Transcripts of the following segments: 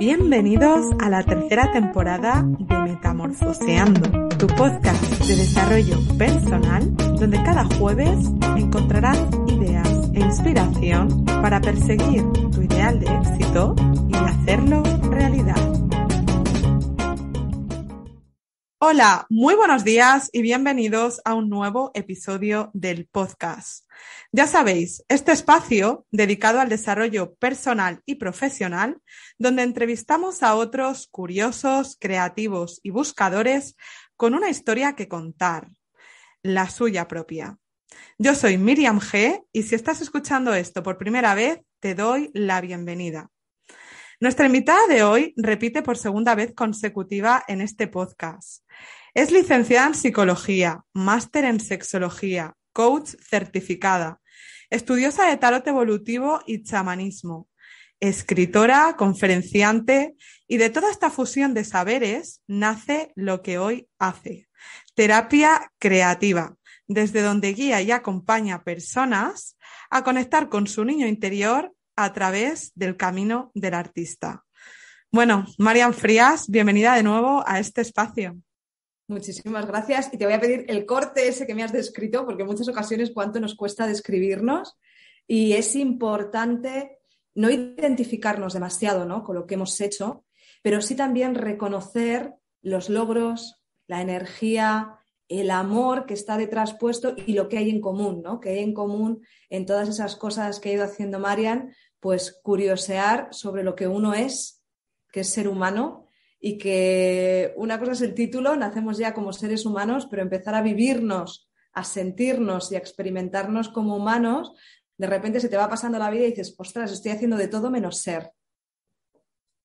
Bienvenidos a la tercera temporada de Metamorfoseando, tu podcast de desarrollo personal donde cada jueves encontrarás ideas e inspiración para perseguir tu ideal de éxito y hacerlo realidad. Hola, muy buenos días y bienvenidos a un nuevo episodio del podcast. Ya sabéis, este espacio dedicado al desarrollo personal y profesional, donde entrevistamos a otros curiosos, creativos y buscadores con una historia que contar, la suya propia. Yo soy Miriam G y si estás escuchando esto por primera vez, te doy la bienvenida. Nuestra invitada de hoy repite por segunda vez consecutiva en este podcast. Es licenciada en psicología, máster en sexología, coach certificada, estudiosa de tarot evolutivo y chamanismo, escritora, conferenciante y de toda esta fusión de saberes nace lo que hoy hace, terapia creativa, desde donde guía y acompaña a personas a conectar con su niño interior a través del camino del artista. Bueno, Marian Frías, bienvenida de nuevo a este espacio. Muchísimas gracias y te voy a pedir el corte ese que me has descrito, porque en muchas ocasiones cuánto nos cuesta describirnos y es importante no identificarnos demasiado con lo que hemos hecho, pero sí también reconocer los logros, la energía, el amor que está detrás puesto y lo que hay en común, ¿no? que hay en común en todas esas cosas que ha ido haciendo Marian, pues curiosear sobre lo que uno es, que es ser humano y que una cosa es el título, nacemos ya como seres humanos, pero empezar a vivirnos, a sentirnos y a experimentarnos como humanos, de repente se te va pasando la vida y dices, ostras, estoy haciendo de todo menos ser.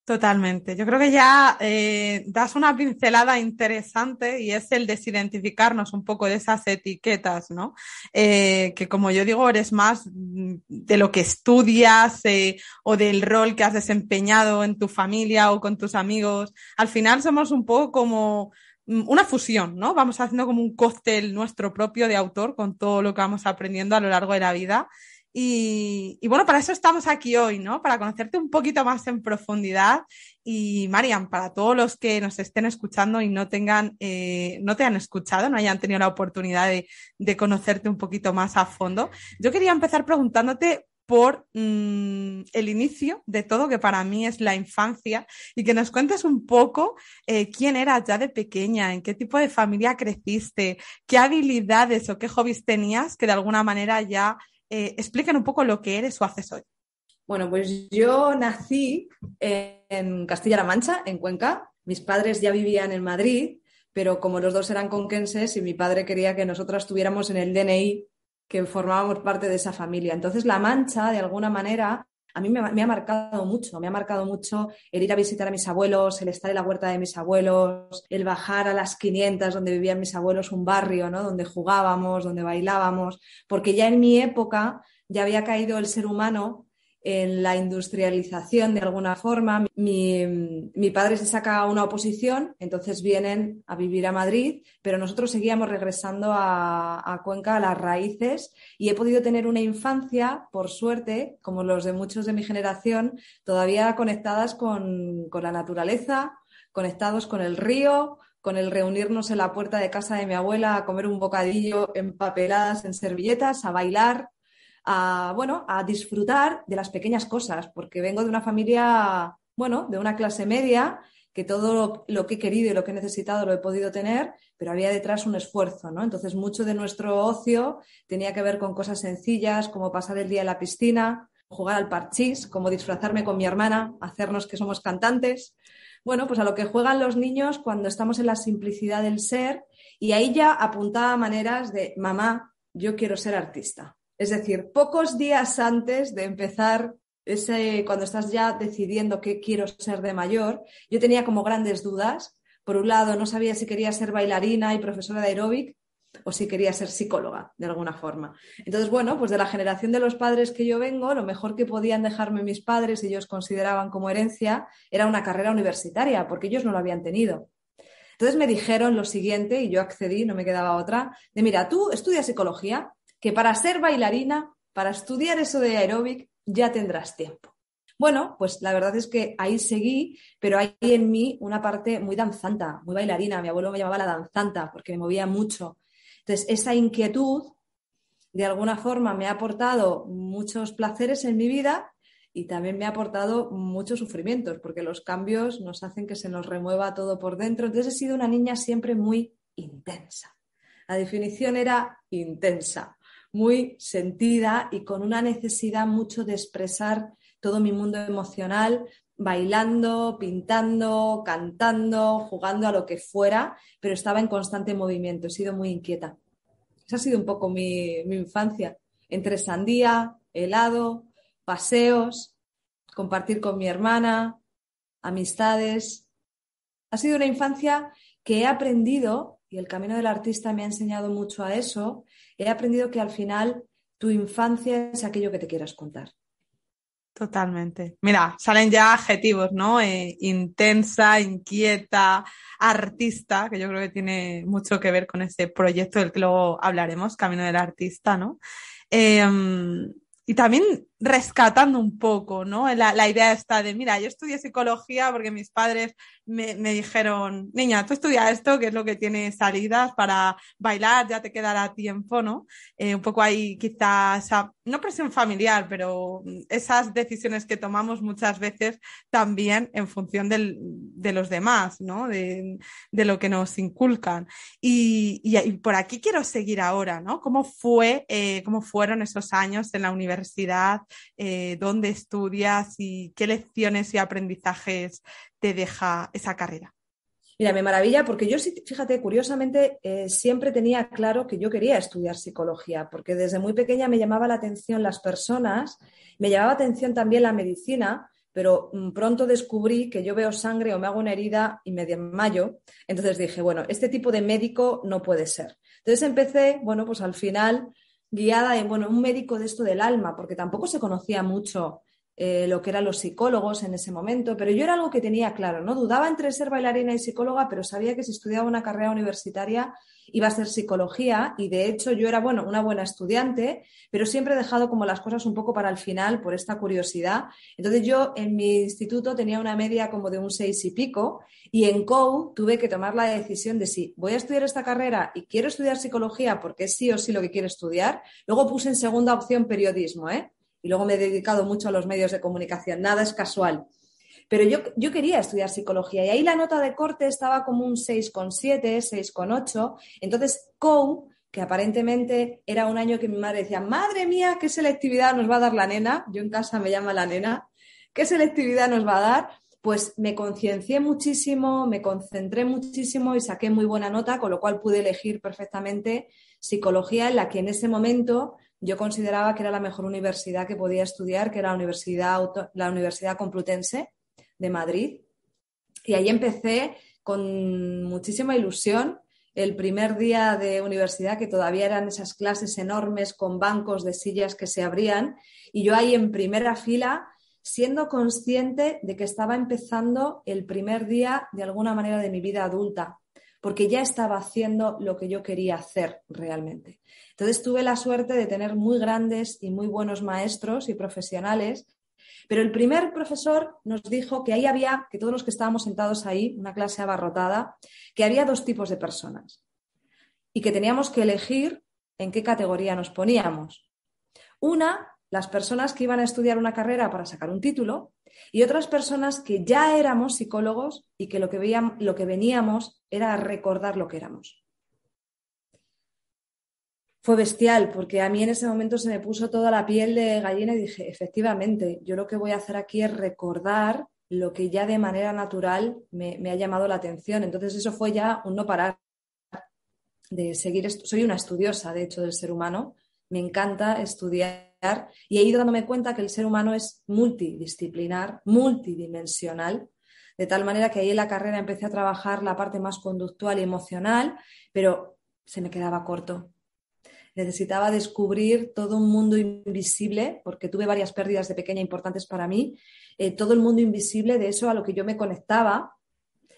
Totalmente. Yo creo que ya eh, das una pincelada interesante y es el desidentificarnos un poco de esas etiquetas, ¿no? Eh, que como yo digo, eres más de lo que estudias eh, o del rol que has desempeñado en tu familia o con tus amigos. Al final somos un poco como mm, una fusión, ¿no? Vamos haciendo como un cóctel nuestro propio de autor con todo lo que vamos aprendiendo a lo largo de la vida y, bueno, para eso estamos aquí hoy, ¿no? Para conocerte un poquito más en profundidad. Y Marian, para todos los que nos estén escuchando y no tengan, eh, no te han escuchado, no hayan tenido la oportunidad de, de, conocerte un poquito más a fondo, yo quería empezar preguntándote por mm, el inicio de todo, que para mí es la infancia, y que nos cuentes un poco eh, quién eras ya de pequeña, en qué tipo de familia creciste, qué habilidades o qué hobbies tenías que de alguna manera ya eh, explican un poco lo que eres o haces hoy. Bueno, pues yo nací en Castilla-La Mancha, en Cuenca. Mis padres ya vivían en Madrid, pero como los dos eran conquenses y mi padre quería que nosotras tuviéramos en el DNI que formábamos parte de esa familia. Entonces, La Mancha, de alguna manera, a mí me, ha marcado mucho, me ha marcado mucho el ir a visitar a mis abuelos, el estar en la huerta de mis abuelos, el bajar a las 500 donde vivían mis abuelos, un barrio, ¿no? Donde jugábamos, donde bailábamos, porque ya en mi época ya había caído el ser humano en la industrialización de alguna forma. Mi, padre se saca una oposición, entonces vienen a vivir a Madrid, pero nosotros seguíamos regresando a, Cuenca a las raíces y he podido tener una infancia, por suerte, como los de muchos de mi generación, todavía conectadas con, con la naturaleza, conectados con el río, con el reunirnos en la puerta de casa de mi abuela a comer un bocadillo empapeladas en servilletas, a bailar, a, bueno, a disfrutar de las pequeñas cosas, porque vengo de una familia, bueno, de una clase media, que todo lo, que he querido y lo que he necesitado lo he podido tener, pero había detrás un esfuerzo, ¿no? Entonces, mucho de nuestro ocio tenía que ver con cosas sencillas, como pasar el día en la piscina, jugar al parchís, como disfrazarme con mi hermana, hacernos que somos cantantes. Bueno, pues a lo que juegan los niños cuando estamos en la simplicidad del ser y ahí ya apuntaba maneras de, mamá, yo quiero ser artista. Es decir, pocos días antes de empezar ese, cuando estás ya decidiendo qué quiero ser de mayor, yo tenía como grandes dudas. Por un lado, no sabía si quería ser bailarina y profesora de aeróbic o si quería ser psicóloga, de alguna forma. Entonces, bueno, pues de la generación de los padres que yo vengo, lo mejor que podían dejarme mis padres, ellos consideraban como herencia, era una carrera universitaria, porque ellos no lo habían tenido. Entonces me dijeron lo siguiente, y yo accedí, no me quedaba otra, de mira, tú estudias psicología, que para ser bailarina, para estudiar eso de aeróbic, ya tendrás tiempo. Bueno, pues la verdad es que ahí seguí, pero hay en mí una parte muy danzanta, muy bailarina. Mi abuelo me llamaba la danzanta porque me movía mucho. Entonces, esa inquietud, de alguna forma, me ha aportado muchos placeres en mi vida y también me ha aportado muchos sufrimientos, porque los cambios nos hacen que se nos remueva todo por dentro. Entonces, he sido una niña siempre muy intensa. La definición era intensa muy sentida y con una necesidad mucho de expresar todo mi mundo emocional, bailando, pintando, cantando, jugando a lo que fuera, pero estaba en constante movimiento, he sido muy inquieta. Esa ha sido un poco mi, mi infancia, entre sandía, helado, paseos, compartir con mi hermana, amistades. Ha sido una infancia que he aprendido, y el camino del artista me ha enseñado mucho a eso, he aprendido que al final tu infancia es aquello que te quieras contar. Totalmente. Mira, salen ya adjetivos, ¿no? Eh, intensa, inquieta, artista, que yo creo que tiene mucho que ver con ese proyecto del que luego hablaremos, Camino del Artista, ¿no? Em, y también rescatando un poco, ¿no? La, idea está de, mira, yo estudié psicología porque mis padres me, dijeron, niña, tú estudia esto, que es lo que tiene salidas para bailar, ya te quedará tiempo, ¿no? Eh, un poco ahí quizás, no presión familiar, pero esas decisiones que tomamos muchas veces también en función de los demás, ¿no? De, lo que nos inculcan. Y, por aquí quiero seguir ahora, ¿no? ¿Cómo fue, eh, cómo fueron esos años en la universidad? Eh, dónde estudias y qué lecciones y aprendizajes te deja esa carrera. Mira, me maravilla porque yo, fíjate, curiosamente eh, siempre tenía claro que yo quería estudiar psicología, porque desde muy pequeña me llamaba la atención las personas, me llamaba atención también la medicina, pero mm, pronto descubrí que yo veo sangre o me hago una herida y me desmayo. Entonces dije, bueno, este tipo de médico no puede ser. Entonces empecé, bueno, pues al final guiada en, bueno, un médico de esto del alma, porque tampoco se conocía mucho eh, lo que eran los psicólogos en ese momento, pero yo era algo que tenía claro, ¿no? Dudaba entre ser bailarina y psicóloga, pero sabía que si estudiaba una carrera universitaria iba a ser psicología y de hecho yo era, bueno, una buena estudiante, pero siempre he dejado como las cosas un poco para el final por esta curiosidad. Entonces yo en mi instituto tenía una media como de un seis y pico y en COU tuve que tomar la decisión de si voy a estudiar esta carrera y quiero estudiar psicología porque sí o sí lo que quiero estudiar. Luego puse en segunda opción periodismo, ¿eh? y luego me he dedicado mucho a los medios de comunicación, nada es casual. Pero yo, quería estudiar psicología y ahí la nota de corte estaba como un 6,7, 6,8. Entonces, COU, que aparentemente era un año que mi madre decía, madre mía, qué selectividad nos va a dar la nena, yo en casa me llama la nena, qué selectividad nos va a dar, pues me conciencié muchísimo, me concentré muchísimo y saqué muy buena nota, con lo cual pude elegir perfectamente psicología en la que en ese momento yo consideraba que era la mejor universidad que podía estudiar, que era la Universidad, la universidad Complutense de Madrid. Y ahí empecé con muchísima ilusión el primer día de universidad, que todavía eran esas clases enormes con bancos de sillas que se abrían, y yo ahí en primera fila, siendo consciente de que estaba empezando el primer día, de alguna manera, de mi vida adulta, porque ya estaba haciendo lo que yo quería hacer realmente. Entonces tuve la suerte de tener muy grandes y muy buenos maestros y profesionales, pero el primer profesor nos dijo que ahí había, que todos los que estábamos sentados ahí, una clase abarrotada, que había dos tipos de personas y que teníamos que elegir en qué categoría nos poníamos. Una las personas que iban a estudiar una carrera para sacar un título y otras personas que ya éramos psicólogos y que lo que, lo que veníamos era recordar lo que éramos. Fue bestial porque a mí en ese momento se me puso toda la piel de gallina y dije, efectivamente, yo lo que voy a hacer aquí es recordar lo que ya de manera natural me, me ha llamado la atención. Entonces eso fue ya un no parar de seguir. Soy una estudiosa, de hecho, del ser humano. Me encanta estudiar y ahí dándome cuenta que el ser humano es multidisciplinar, multidimensional, de tal manera que ahí en la carrera empecé a trabajar la parte más conductual y emocional, pero se me quedaba corto. Necesitaba descubrir todo un mundo invisible, porque tuve varias pérdidas de pequeña importantes para mí, eh, todo el mundo invisible de eso a lo que yo me conectaba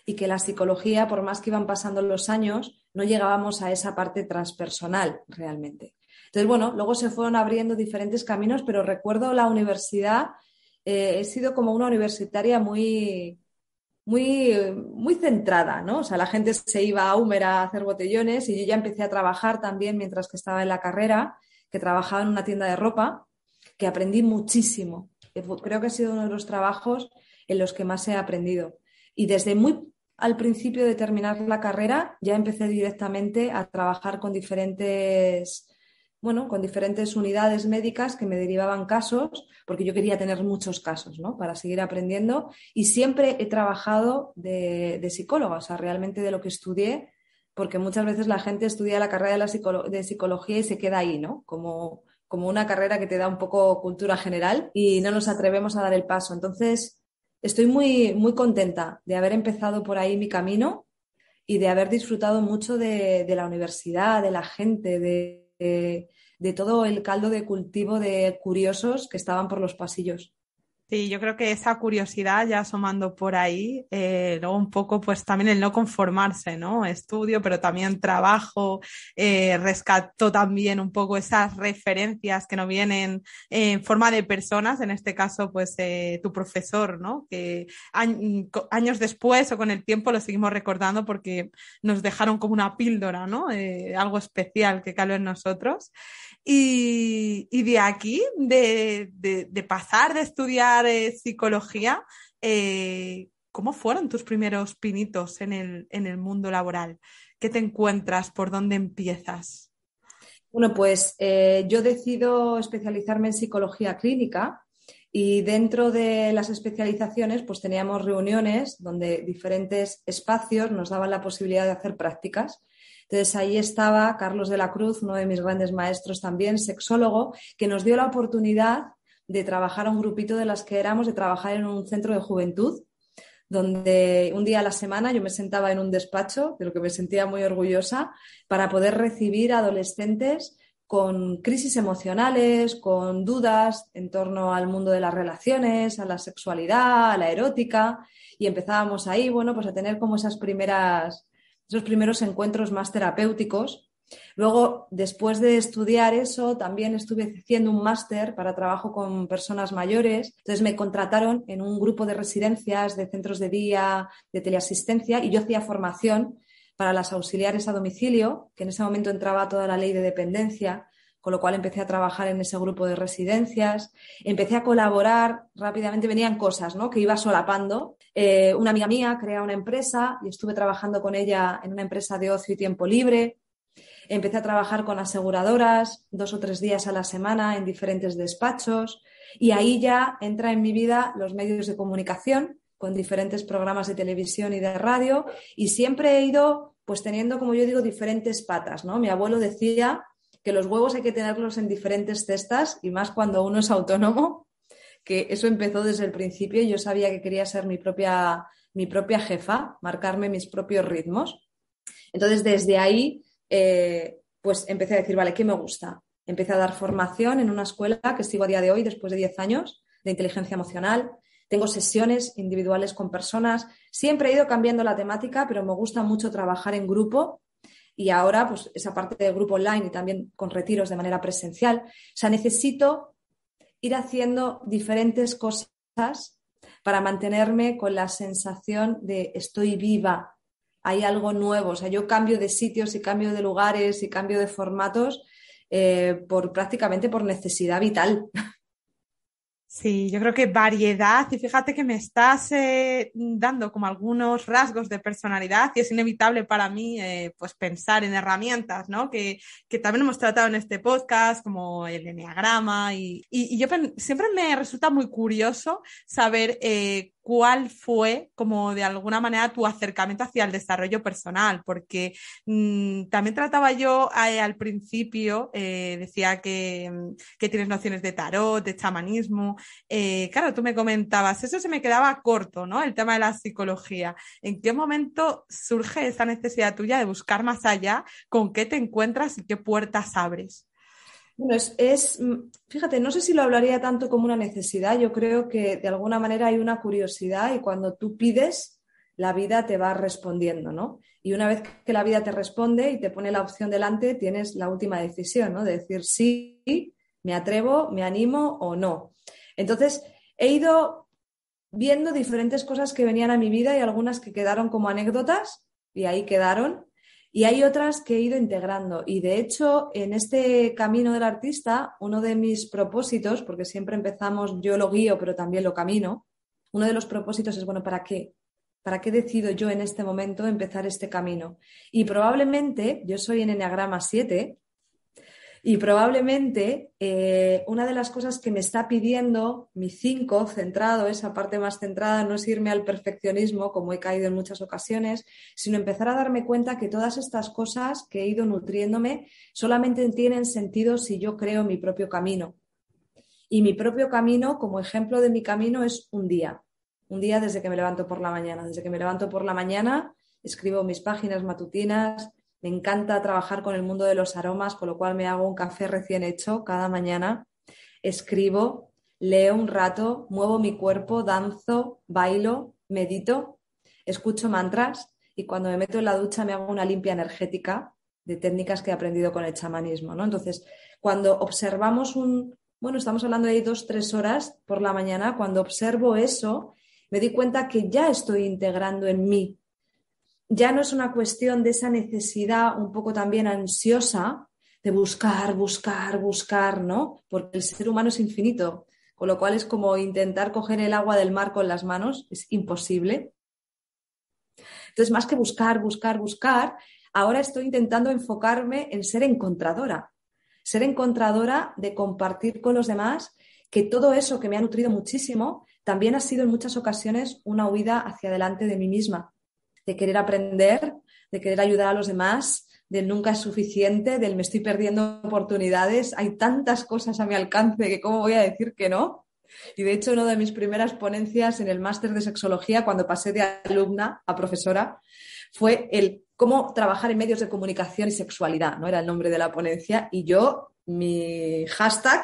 y que la psicología, por más que iban pasando los años, no llegábamos a esa parte transpersonal realmente. Entonces, bueno, luego se fueron abriendo diferentes caminos, pero recuerdo la universidad, eh, he sido como una universitaria muy, muy, muy centrada, ¿no? O sea, la gente se iba a Húmera a hacer botellones y yo ya empecé a trabajar también mientras que estaba en la carrera, que trabajaba en una tienda de ropa, que aprendí muchísimo. Eh, creo que ha sido uno de los trabajos en los que más he aprendido. Y desde muy al principio de terminar la carrera ya empecé directamente a trabajar con diferentes bueno, con diferentes unidades médicas que me derivaban casos, porque yo quería tener muchos casos, ¿no? Para seguir aprendiendo. Y siempre he trabajado de, psicóloga, o sea, realmente de lo que estudié, porque muchas veces la gente estudia la carrera de, la psicología y se queda ahí, ¿no? Como, como una carrera que te da un poco cultura general y no nos atrevemos a dar el paso. Entonces, estoy muy, muy contenta de haber empezado por ahí mi camino y de haber disfrutado mucho de, de la universidad, de la gente, de, de, todo el caldo de cultivo de curiosos que estaban por los pasillos. Sí, yo creo que esa curiosidad ya asomando por ahí, eh, luego un poco pues también el no conformarse, ¿no? Estudio, pero también trabajo, eh, rescató también un poco esas referencias que no vienen en forma de personas, en este caso pues eh, tu profesor, ¿no? Que años después o con el tiempo lo seguimos recordando porque nos dejaron como una píldora, ¿no? algo especial que caló en nosotros. Y, de aquí, de, pasar de estudiar eh, psicología, eh, ¿cómo fueron tus primeros pinitos en el, mundo laboral? ¿Qué te encuentras? ¿Por dónde empiezas? Bueno, pues eh, yo decido especializarme en psicología clínica y dentro de las especializaciones pues teníamos reuniones donde diferentes espacios nos daban la posibilidad de hacer prácticas. Entonces ahí estaba Carlos de la Cruz, uno de mis grandes maestros también, sexólogo, que nos dio la oportunidad de trabajar a un grupito de las que éramos, de trabajar en un centro de juventud, donde un día a la semana yo me sentaba en un despacho, de lo que me sentía muy orgullosa, para poder recibir adolescentes con crisis emocionales, con dudas en torno al mundo de las relaciones, a la sexualidad, a la erótica, y empezábamos ahí, bueno, pues a tener como esas primeras esos primeros encuentros más terapéuticos. Luego, después de estudiar eso, también estuve haciendo un máster para trabajo con personas mayores. Entonces me contrataron en un grupo de residencias, de centros de día, de teleasistencia, y yo hacía formación para las auxiliares a domicilio, que en ese momento entraba toda la ley de dependencia con lo cual empecé a trabajar en ese grupo de residencias, empecé a colaborar, rápidamente venían cosas ¿no? que iba solapando. Eh, una amiga mía crea una empresa y estuve trabajando con ella en una empresa de ocio y tiempo libre. Empecé a trabajar con aseguradoras dos o tres días a la semana en diferentes despachos y ahí ya entra en mi vida los medios de comunicación con diferentes programas de televisión y de radio y siempre he ido pues teniendo, como yo digo, diferentes patas, ¿no? Mi abuelo decía que los huevos hay que tenerlos en diferentes cestas y más cuando uno es autónomo, que eso empezó desde el principio. y Yo sabía que quería ser mi propia, mi propia jefa, marcarme mis propios ritmos. Entonces, desde ahí, eh, pues empecé a decir, vale, ¿qué me gusta? Empecé a dar formación en una escuela que sigo a día de hoy, después de 10 años, de inteligencia emocional. Tengo sesiones individuales con personas. Siempre he ido cambiando la temática, pero me gusta mucho trabajar en grupo y ahora pues esa parte del grupo online y también con retiros de manera presencial. O sea, necesito ir haciendo diferentes cosas para mantenerme con la sensación de estoy viva, hay algo nuevo. O sea, yo cambio de sitios y cambio de lugares y cambio de formatos eh, por prácticamente por necesidad vital. Sí, yo creo que variedad y fíjate que me estás eh, dando como algunos rasgos de personalidad y es inevitable para mí eh, pues pensar en herramientas, ¿no? Que, que, también hemos tratado en este podcast como el enneagrama y, y, yo siempre me resulta muy curioso saber eh, cuál fue como de alguna manera tu acercamiento hacia el desarrollo personal, porque mm, también trataba yo al principio, decía que, que, tienes nociones de tarot, de chamanismo, eh, claro, tú me comentabas, eso se me quedaba corto, ¿no? El tema de la psicología. ¿En qué momento surge esa necesidad tuya de buscar más allá? ¿Con qué te encuentras y qué puertas abres? Bueno, es, es, mm, fíjate, no sé si lo hablaría tanto como una necesidad, yo creo que de alguna manera hay una curiosidad y cuando tú pides, la vida te va respondiendo, ¿no? Y una vez que la vida te responde y te pone la opción delante, tienes la última decisión, ¿no? De decir sí, me atrevo, me animo o no. Entonces, he ido viendo diferentes cosas que venían a mi vida y algunas que quedaron como anécdotas y ahí quedaron. Y hay otras que he ido integrando. Y de hecho, en este camino del artista, uno de mis propósitos, porque siempre empezamos, yo lo guío, pero también lo camino, uno de los propósitos es, bueno, ¿para qué? ¿Para qué decido yo en este momento empezar este camino? Y probablemente, yo soy en Enneagrama 7, y probablemente eh, una de las cosas que me está pidiendo mi cinco centrado, esa parte más centrada, no es irme al perfeccionismo, como he caído en muchas ocasiones, sino empezar a darme cuenta que todas estas cosas que he ido nutriéndome solamente tienen sentido si yo creo mi propio camino. Y mi propio camino, como ejemplo de mi camino, es un día. Un día desde que me levanto por la mañana. Desde que me levanto por la mañana, escribo mis páginas matutinas, me encanta trabajar con el mundo de los aromas, con lo cual me hago un café recién hecho cada mañana. Escribo, leo un rato, muevo mi cuerpo, danzo, bailo, medito, escucho mantras y cuando me meto en la ducha me hago una limpia energética de técnicas que he aprendido con el chamanismo. Entonces, cuando observamos un, bueno, estamos hablando de dos, tres horas por la mañana, cuando observo eso, me di cuenta que ya estoy integrando en mí ya no es una cuestión de esa necesidad un poco también ansiosa de buscar, buscar, buscar, ¿no? Porque el ser humano es infinito, con lo cual es como intentar coger el agua del mar con las manos, es imposible. Entonces, más que buscar, buscar, buscar, ahora estoy intentando enfocarme en ser encontradora, ser encontradora de compartir con los demás que todo eso que me ha nutrido muchísimo también ha sido en muchas ocasiones una huida hacia adelante de mí misma de querer aprender, de querer ayudar a los demás, del nunca es suficiente, del me estoy perdiendo oportunidades, hay tantas cosas a mi alcance que cómo voy a decir que no. Y de hecho, una de mis primeras ponencias en el máster de sexología, cuando pasé de alumna a profesora, fue el cómo trabajar en medios de comunicación y sexualidad, ¿no? Era el nombre de la ponencia. Y yo, mi hashtag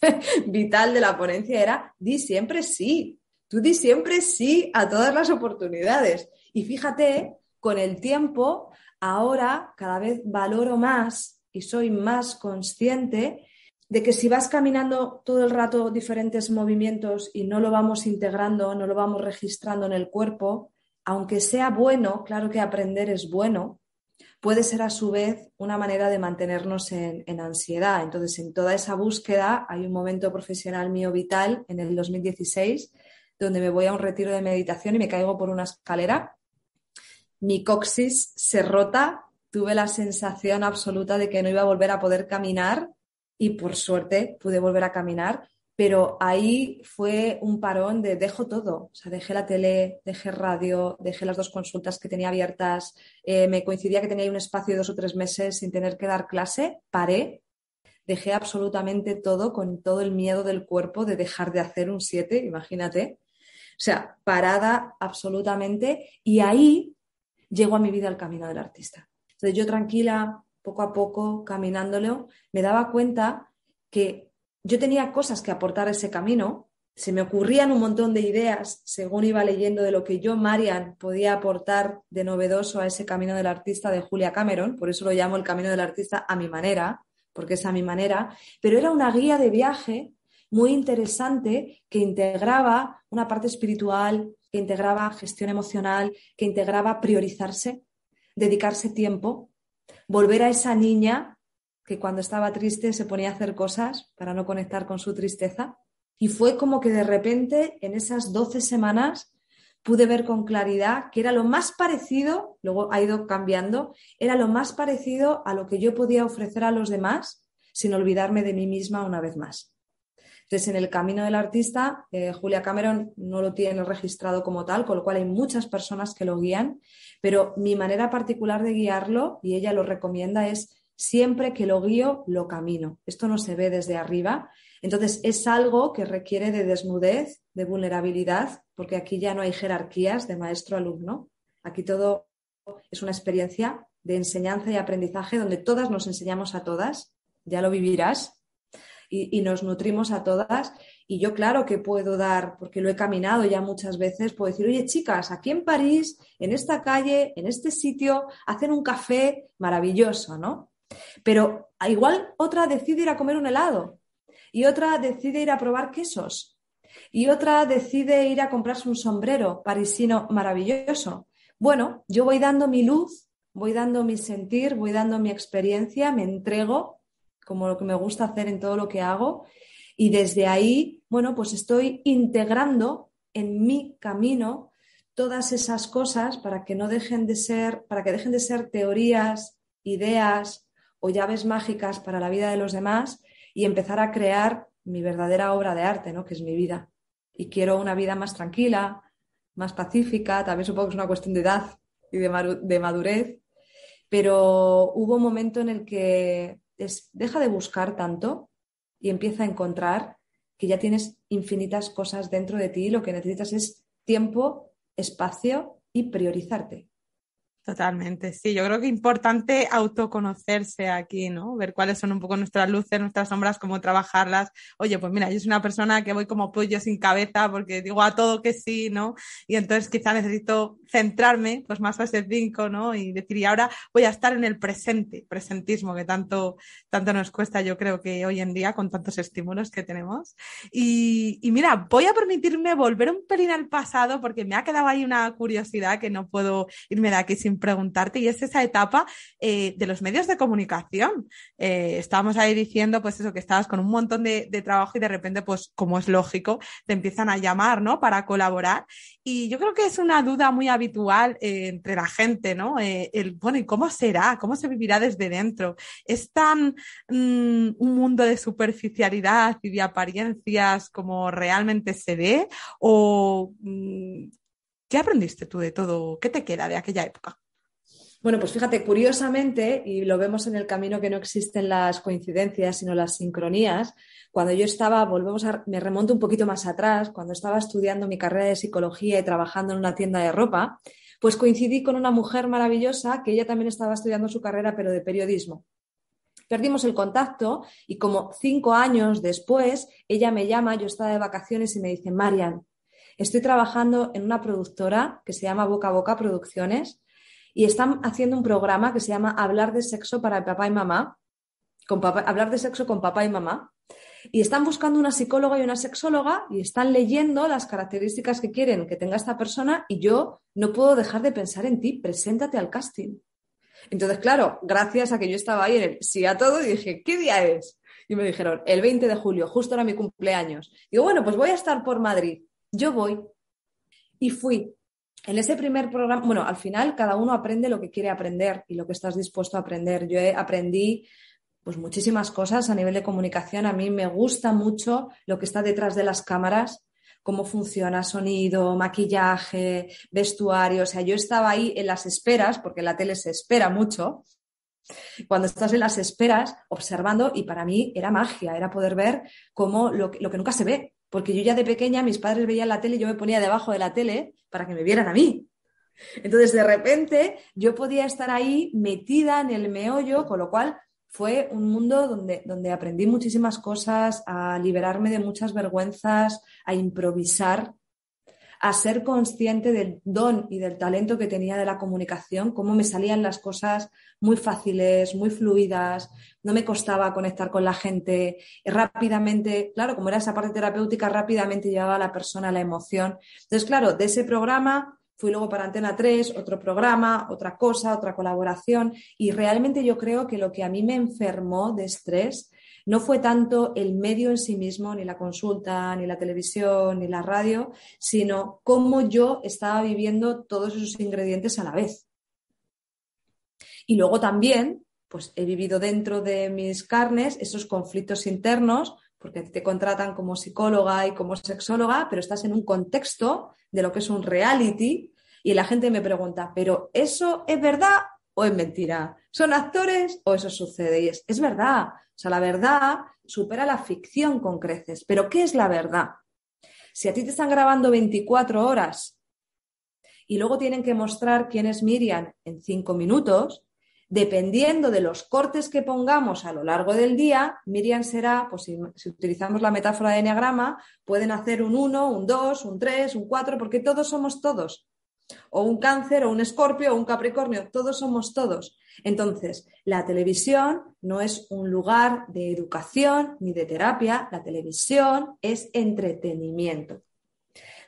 vital de la ponencia era di siempre sí. Tú di siempre sí a todas las oportunidades. Y fíjate, con el tiempo, ahora cada vez valoro más y soy más consciente de que si vas caminando todo el rato diferentes movimientos y no lo vamos integrando, no lo vamos registrando en el cuerpo, aunque sea bueno, claro que aprender es bueno, puede ser a su vez una manera de mantenernos en, ansiedad. Entonces, en toda esa búsqueda hay un momento profesional mío vital en el 2016 donde me voy a un retiro de meditación y me caigo por una escalera mi coxis se rota, tuve la sensación absoluta de que no iba a volver a poder caminar y por suerte pude volver a caminar, pero ahí fue un parón de dejo todo, o sea, dejé la tele, dejé radio, dejé las dos consultas que tenía abiertas, eh, me coincidía que tenía un espacio de dos o tres meses sin tener que dar clase, paré, dejé absolutamente todo con todo el miedo del cuerpo de dejar de hacer un 7, imagínate. O sea, parada absolutamente. Y ahí llegó a mi vida el camino del artista. Entonces yo tranquila, poco a poco, caminándolo, me daba cuenta que yo tenía cosas que aportar a ese camino, se me ocurrían un montón de ideas según iba leyendo de lo que yo, Marian, podía aportar de novedoso a ese camino del artista de Julia Cameron, por eso lo llamo el camino del artista a mi manera, porque es a mi manera, pero era una guía de viaje muy interesante que integraba una parte espiritual, que integraba gestión emocional, que integraba priorizarse, dedicarse tiempo, volver a esa niña que cuando estaba triste se ponía a hacer cosas para no conectar con su tristeza. Y fue como que de repente en esas 12 semanas pude ver con claridad que era lo más parecido, luego ha ido cambiando, era lo más parecido a lo que yo podía ofrecer a los demás sin olvidarme de mí misma una vez más. Entonces, en el camino del artista, eh, Julia Cameron no lo tiene registrado como tal, con lo cual hay muchas personas que lo guían, pero mi manera particular de guiarlo, y ella lo recomienda, es siempre que lo guío, lo camino. Esto no se ve desde arriba. Entonces, es algo que requiere de desnudez, de vulnerabilidad, porque aquí ya no hay jerarquías de maestro-alumno. Aquí todo es una experiencia de enseñanza y aprendizaje donde todas nos enseñamos a todas. Ya lo vivirás y, nos nutrimos a todas. Y yo claro que puedo dar, porque lo he caminado ya muchas veces, puedo decir, oye chicas, aquí en París, en esta calle, en este sitio, hacen un café maravilloso, ¿no? Pero igual otra decide ir a comer un helado y otra decide ir a probar quesos y otra decide ir a comprarse un sombrero parisino maravilloso. Bueno, yo voy dando mi luz, voy dando mi sentir, voy dando mi experiencia, me entrego como lo que me gusta hacer en todo lo que hago. Y desde ahí, bueno, pues estoy integrando en mi camino todas esas cosas para que no dejen de ser, para que dejen de ser teorías, ideas o llaves mágicas para la vida de los demás y empezar a crear mi verdadera obra de arte, ¿no? Que es mi vida. Y quiero una vida más tranquila, más pacífica, también supongo que es una cuestión de edad y de, de madurez, pero hubo un momento en el que deja de buscar tanto y empieza a encontrar que ya tienes infinitas cosas dentro de ti lo que necesitas es tiempo, espacio y priorizarte. Totalmente, sí, yo creo que es importante autoconocerse aquí, ¿no? Ver cuáles son un poco nuestras luces, nuestras sombras, cómo trabajarlas. Oye, pues mira, yo soy una persona que voy como pollo sin cabeza porque digo a todo que sí, ¿no? Y entonces quizá necesito centrarme, pues más ese 5, ¿no? Y decir, y ahora voy a estar en el presente, presentismo que tanto, tanto nos cuesta, yo creo que hoy en día con tantos estímulos que tenemos. Y, y mira, voy a permitirme volver un pelín al pasado porque me ha quedado ahí una curiosidad que no puedo irme de aquí sin preguntarte y es esa etapa eh, de los medios de comunicación. Eh, estábamos ahí diciendo, pues eso, que estabas con un montón de, trabajo y de repente, pues como es lógico, te empiezan a llamar, ¿no? Para colaborar. Y yo creo que es una duda muy habitual eh, entre la gente, ¿no? el, bueno, ¿y cómo será? ¿Cómo se vivirá desde dentro? Es tan mm, un mundo de superficialidad y de apariencias como realmente se ve o... Mm, ¿Qué aprendiste tú de todo? ¿Qué te queda de aquella época? Bueno, pues fíjate, curiosamente, y lo vemos en el camino que no existen las coincidencias, sino las sincronías, cuando yo estaba, volvemos a, me remonto un poquito más atrás, cuando estaba estudiando mi carrera de psicología y trabajando en una tienda de ropa, pues coincidí con una mujer maravillosa que ella también estaba estudiando su carrera, pero de periodismo. Perdimos el contacto y como cinco años después, ella me llama, yo estaba de vacaciones y me dice, Marian, Estoy trabajando en una productora que se llama Boca a Boca Producciones y están haciendo un programa que se llama Hablar de sexo para papá y mamá, con papá, hablar de sexo con papá y mamá. Y están buscando una psicóloga y una sexóloga y están leyendo las características que quieren que tenga esta persona y yo no puedo dejar de pensar en ti, preséntate al casting. Entonces, claro, gracias a que yo estaba ahí en el sí a todo, dije, ¿qué día es? Y me dijeron, el 20 de julio, justo era mi cumpleaños. Digo, bueno, pues voy a estar por Madrid yo voy. Y fui. En ese primer programa, bueno, al final cada uno aprende lo que quiere aprender y lo que estás dispuesto a aprender. Yo aprendí pues muchísimas cosas a nivel de comunicación. A mí me gusta mucho lo que está detrás de las cámaras, cómo funciona sonido, maquillaje, vestuario. O sea, yo estaba ahí en las esperas, porque la tele se espera mucho. Cuando estás en las esperas, observando, y para mí era magia, era poder ver cómo lo que nunca se ve, porque yo ya de pequeña mis padres veían la tele y yo me ponía debajo de la tele para que me vieran a mí. Entonces, de repente, yo podía estar ahí metida en el meollo, con lo cual fue un mundo donde, donde aprendí muchísimas cosas, a liberarme de muchas vergüenzas, a improvisar a ser consciente del don y del talento que tenía de la comunicación, cómo me salían las cosas muy fáciles, muy fluidas, no me costaba conectar con la gente eh, rápidamente, claro, como era esa parte terapéutica, rápidamente llevaba a la persona a la emoción. Entonces, claro, de ese programa fui luego para Antena 3, otro programa, otra cosa, otra colaboración, y realmente yo creo que lo que a mí me enfermó de estrés no fue tanto el medio en sí mismo, ni la consulta, ni la televisión, ni la radio, sino cómo yo estaba viviendo todos esos ingredientes a la vez. Y luego también, pues he vivido dentro de mis carnes esos conflictos internos, porque te contratan como psicóloga y como sexóloga, pero estás en un contexto de lo que es un reality y la gente me pregunta, ¿pero eso es verdad o es mentira? ¿Son actores o eso sucede? Y es, verdad. O sea, la verdad supera la ficción con creces. Pero ¿qué es la verdad? Si a ti te están grabando 24 horas y luego tienen que mostrar quién es Miriam en 5 minutos, dependiendo de los cortes que pongamos a lo largo del día, Miriam será, pues si, si utilizamos la metáfora de enneagrama, pueden hacer un 1, un 2, un 3, un 4, porque todos somos todos o un cáncer, o un escorpio, o un capricornio, todos somos todos. Entonces, la televisión no es un lugar de educación ni de terapia, la televisión es entretenimiento.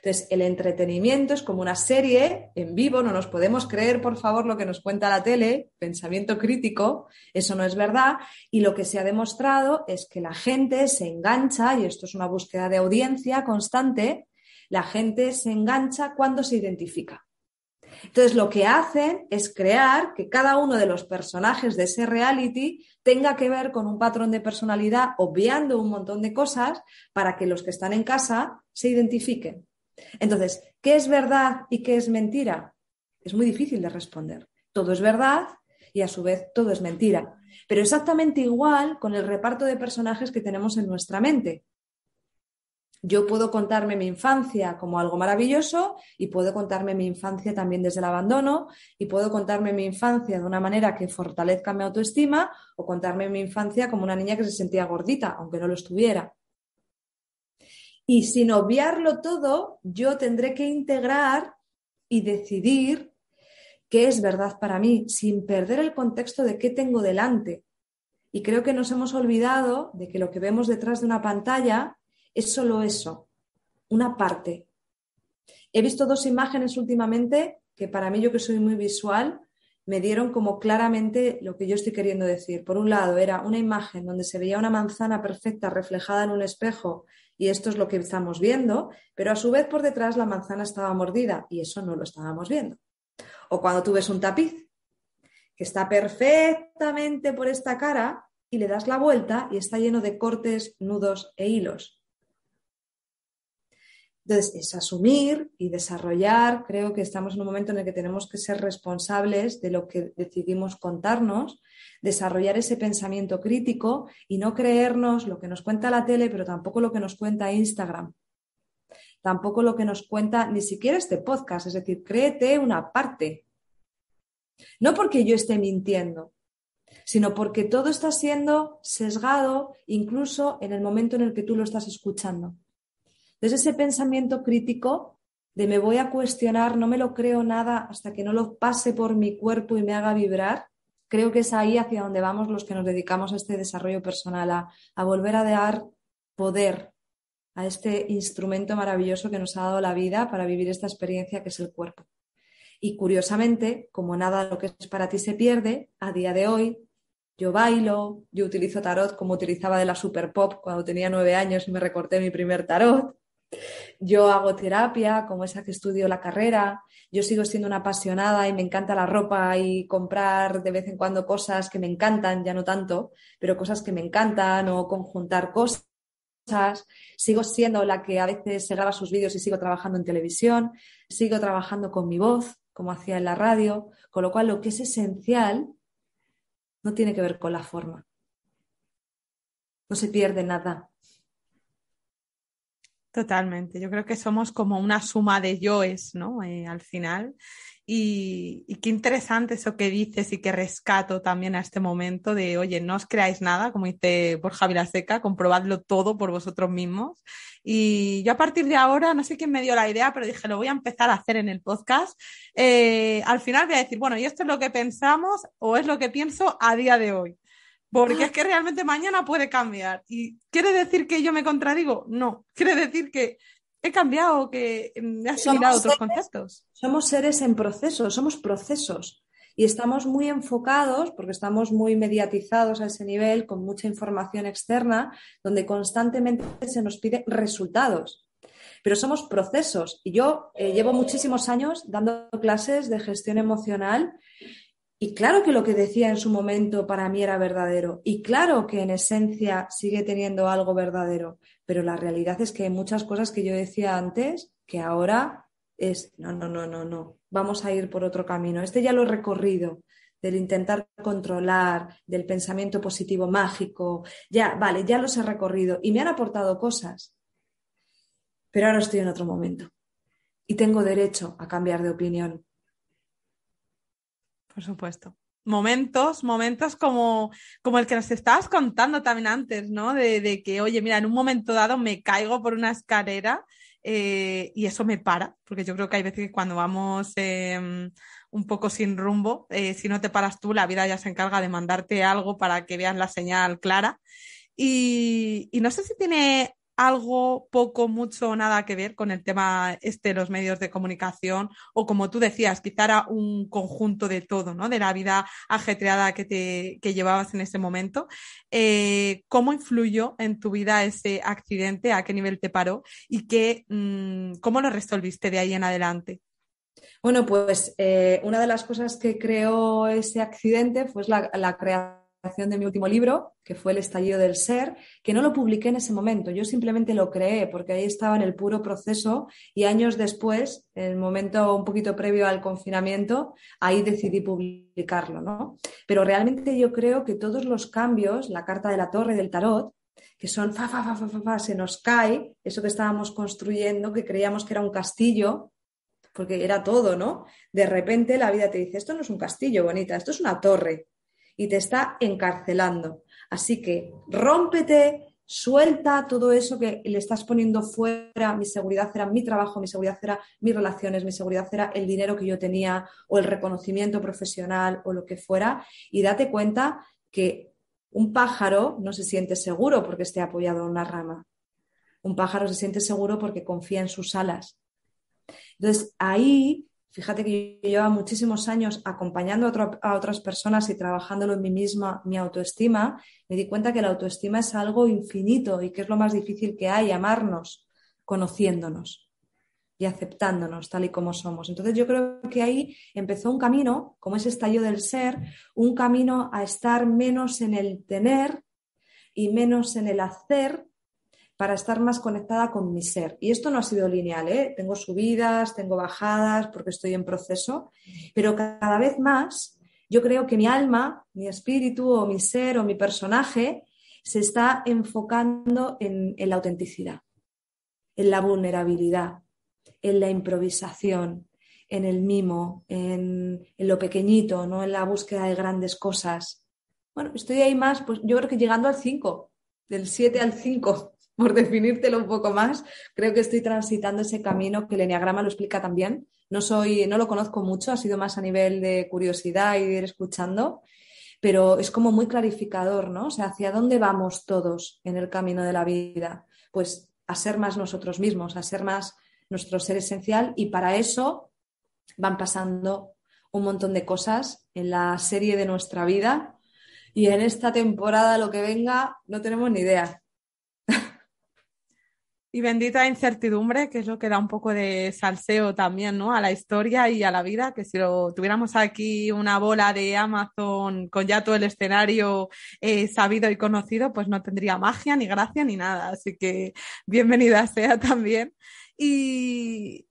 Entonces, el entretenimiento es como una serie en vivo, no nos podemos creer, por favor, lo que nos cuenta la tele, pensamiento crítico, eso no es verdad. Y lo que se ha demostrado es que la gente se engancha, y esto es una búsqueda de audiencia constante, la gente se engancha cuando se identifica. Entonces, lo que hacen es crear que cada uno de los personajes de ese reality tenga que ver con un patrón de personalidad, obviando un montón de cosas para que los que están en casa se identifiquen. Entonces, ¿qué es verdad y qué es mentira? Es muy difícil de responder. Todo es verdad y a su vez todo es mentira. Pero exactamente igual con el reparto de personajes que tenemos en nuestra mente yo puedo contarme mi infancia como algo maravilloso y puedo contarme mi infancia también desde el abandono y puedo contarme mi infancia de una manera que fortalezca mi autoestima o contarme mi infancia como una niña que se sentía gordita, aunque no lo estuviera. Y sin obviarlo todo, yo tendré que integrar y decidir qué es verdad para mí, sin perder el contexto de qué tengo delante. Y creo que nos hemos olvidado de que lo que vemos detrás de una pantalla es solo eso, una parte. He visto dos imágenes últimamente que para mí, yo que soy muy visual, me dieron como claramente lo que yo estoy queriendo decir. Por un lado, era una imagen donde se veía una manzana perfecta reflejada en un espejo y esto es lo que estamos viendo, pero a su vez por detrás la manzana estaba mordida y eso no lo estábamos viendo. O cuando tú ves un tapiz que está perfectamente por esta cara y le das la vuelta y está lleno de cortes, nudos e hilos. Entonces, es asumir y desarrollar. Creo que estamos en un momento en el que tenemos que ser responsables de lo que decidimos contarnos, desarrollar ese pensamiento crítico y no creernos lo que nos cuenta la tele, pero tampoco lo que nos cuenta Instagram. Tampoco lo que nos cuenta ni siquiera este podcast. Es decir, créete una parte. No porque yo esté mintiendo, sino porque todo está siendo sesgado incluso en el momento en el que tú lo estás escuchando. Entonces, ese pensamiento crítico de me voy a cuestionar, no me lo creo nada hasta que no lo pase por mi cuerpo y me haga vibrar, creo que es ahí hacia donde vamos los que nos dedicamos a este desarrollo personal, a, volver a dar poder a este instrumento maravilloso que nos ha dado la vida para vivir esta experiencia que es el cuerpo. Y curiosamente, como nada de lo que es para ti se pierde, a día de hoy yo bailo, yo utilizo tarot como utilizaba de la super pop cuando tenía nueve años y me recorté mi primer tarot. Yo hago terapia, como esa que estudio la carrera. Yo sigo siendo una apasionada y me encanta la ropa y comprar de vez en cuando cosas que me encantan, ya no tanto, pero cosas que me encantan o conjuntar cosas. Sigo siendo la que a veces se graba sus vídeos y sigo trabajando en televisión. Sigo trabajando con mi voz, como hacía en la radio. Con lo cual, lo que es esencial no tiene que ver con la forma. No se pierde nada. Totalmente, yo creo que somos como una suma de yoes, ¿no? Eh, al final. Y, qué interesante eso que dices y que rescato también a este momento de, oye, no os creáis nada, como dice Borja Vilaseca, comprobadlo todo por vosotros mismos. Y yo a partir de ahora, no sé quién me dio la idea, pero dije, lo voy a empezar a hacer en el podcast. Eh, al final voy a decir, bueno, y esto es lo que pensamos o es lo que pienso a día de hoy. Porque es que realmente mañana puede cambiar. ¿Y quiere decir que yo me contradigo? No. Quiere decir que he cambiado, que me ha a otros conceptos. Somos seres en proceso, somos procesos. Y estamos muy enfocados, porque estamos muy mediatizados a ese nivel, con mucha información externa, donde constantemente se nos pide resultados. Pero somos procesos. Y yo eh, llevo muchísimos años dando clases de gestión emocional y claro que lo que decía en su momento para mí era verdadero. Y claro que en esencia sigue teniendo algo verdadero. Pero la realidad es que hay muchas cosas que yo decía antes que ahora es, no, no, no, no, no, vamos a ir por otro camino. Este ya lo he recorrido del intentar controlar, del pensamiento positivo mágico. Ya, vale, ya los he recorrido y me han aportado cosas. Pero ahora estoy en otro momento y tengo derecho a cambiar de opinión por supuesto. Momentos, momentos como, como el que nos estabas contando también antes, ¿no? De, que, oye, mira, en un momento dado me caigo por una escalera eh, y eso me para, porque yo creo que hay veces que cuando vamos em, un poco sin rumbo, eh, si no te paras tú, la vida ya se encarga de mandarte algo para que veas la señal clara. Y, y no sé si tiene algo, poco, mucho, nada que ver con el tema este de los medios de comunicación o como tú decías, quizá era un conjunto de todo, ¿no? De la vida ajetreada que, te, que llevabas en ese momento. Eh, ¿Cómo influyó en tu vida ese accidente? ¿A qué nivel te paró? ¿Y qué, mm, cómo lo resolviste de ahí en adelante? Bueno, pues eh, una de las cosas que creó ese accidente fue la creación de mi último libro, que fue El estallido del ser, que no lo publiqué en ese momento, yo simplemente lo creé porque ahí estaba en el puro proceso y años después, en el momento un poquito previo al confinamiento, ahí decidí publicarlo, ¿no? Pero realmente yo creo que todos los cambios, la carta de la torre del tarot, que son fa, fa, fa, fa, fa, fa, se nos cae, eso que estábamos construyendo, que creíamos que era un castillo, porque era todo, ¿no? De repente la vida te dice, esto no es un castillo, bonita, esto es una torre y te está encarcelando. Así que rómpete, suelta todo eso que le estás poniendo fuera. Mi seguridad era mi trabajo, mi seguridad era mis relaciones, mi seguridad era el dinero que yo tenía o el reconocimiento profesional o lo que fuera. Y date cuenta que un pájaro no se siente seguro porque esté apoyado en una rama. Un pájaro se siente seguro porque confía en sus alas. Entonces, ahí Fíjate que yo llevaba muchísimos años acompañando a, otras personas y trabajándolo en mí misma, mi autoestima. Me di cuenta que la autoestima es algo infinito y que es lo más difícil que hay, amarnos, conociéndonos y aceptándonos tal y como somos. Entonces yo creo que ahí empezó un camino, como ese estallido del ser, un camino a estar menos en el tener y menos en el hacer para estar más conectada con mi ser. Y esto no ha sido lineal, ¿eh? tengo subidas, tengo bajadas, porque estoy en proceso, pero cada vez más yo creo que mi alma, mi espíritu o mi ser o mi personaje se está enfocando en, la autenticidad, en la vulnerabilidad, en la improvisación, en el mimo, en, lo pequeñito, no en la búsqueda de grandes cosas. Bueno, estoy ahí más, pues yo creo que llegando al 5, del 7 al 5 por definírtelo un poco más, creo que estoy transitando ese camino que el Enneagrama lo explica también. No soy, no lo conozco mucho, ha sido más a nivel de curiosidad y de ir escuchando, pero es como muy clarificador, ¿no? O sea, ¿hacia dónde vamos todos en el camino de la vida? Pues a ser más nosotros mismos, a ser más nuestro ser esencial y para eso van pasando un montón de cosas en la serie de nuestra vida y en esta temporada lo que venga no tenemos ni idea. Y bendita incertidumbre, que es lo que da un poco de salseo también, ¿no? A la historia y a la vida, que si lo tuviéramos aquí una bola de Amazon con ya todo el escenario eh, sabido y conocido, pues no tendría magia, ni gracia, ni nada. Así que bienvenida sea también. Y,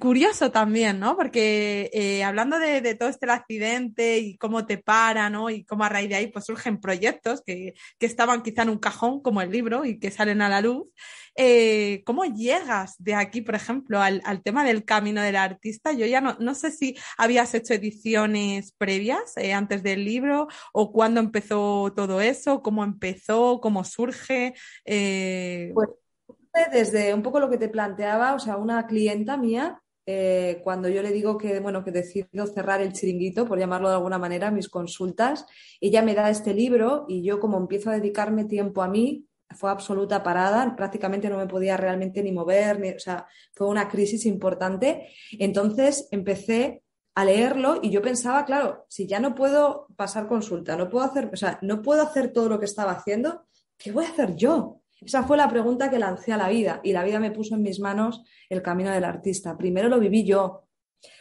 curioso también, ¿no? Porque eh, hablando de, todo este accidente y cómo te para, ¿no? Y cómo a raíz de ahí pues surgen proyectos que, que estaban quizá en un cajón, como el libro, y que salen a la luz. Eh, ¿cómo llegas de aquí, por ejemplo, al, tema del camino del artista? Yo ya no, sé si habías hecho ediciones previas eh, antes del libro o cuándo empezó todo eso, cómo empezó, cómo surge. Eh. Pues desde un poco lo que te planteaba, o sea, una clienta mía cuando yo le digo que, bueno, que decido cerrar el chiringuito, por llamarlo de alguna manera, mis consultas, ella me da este libro y yo como empiezo a dedicarme tiempo a mí, fue absoluta parada, prácticamente no me podía realmente ni mover, ni, o sea, fue una crisis importante. Entonces empecé a leerlo y yo pensaba, claro, si ya no puedo pasar consulta, no puedo hacer, o sea, no puedo hacer todo lo que estaba haciendo, ¿qué voy a hacer yo? Esa fue la pregunta que lancé a la vida y la vida me puso en mis manos el camino del artista. Primero lo viví yo,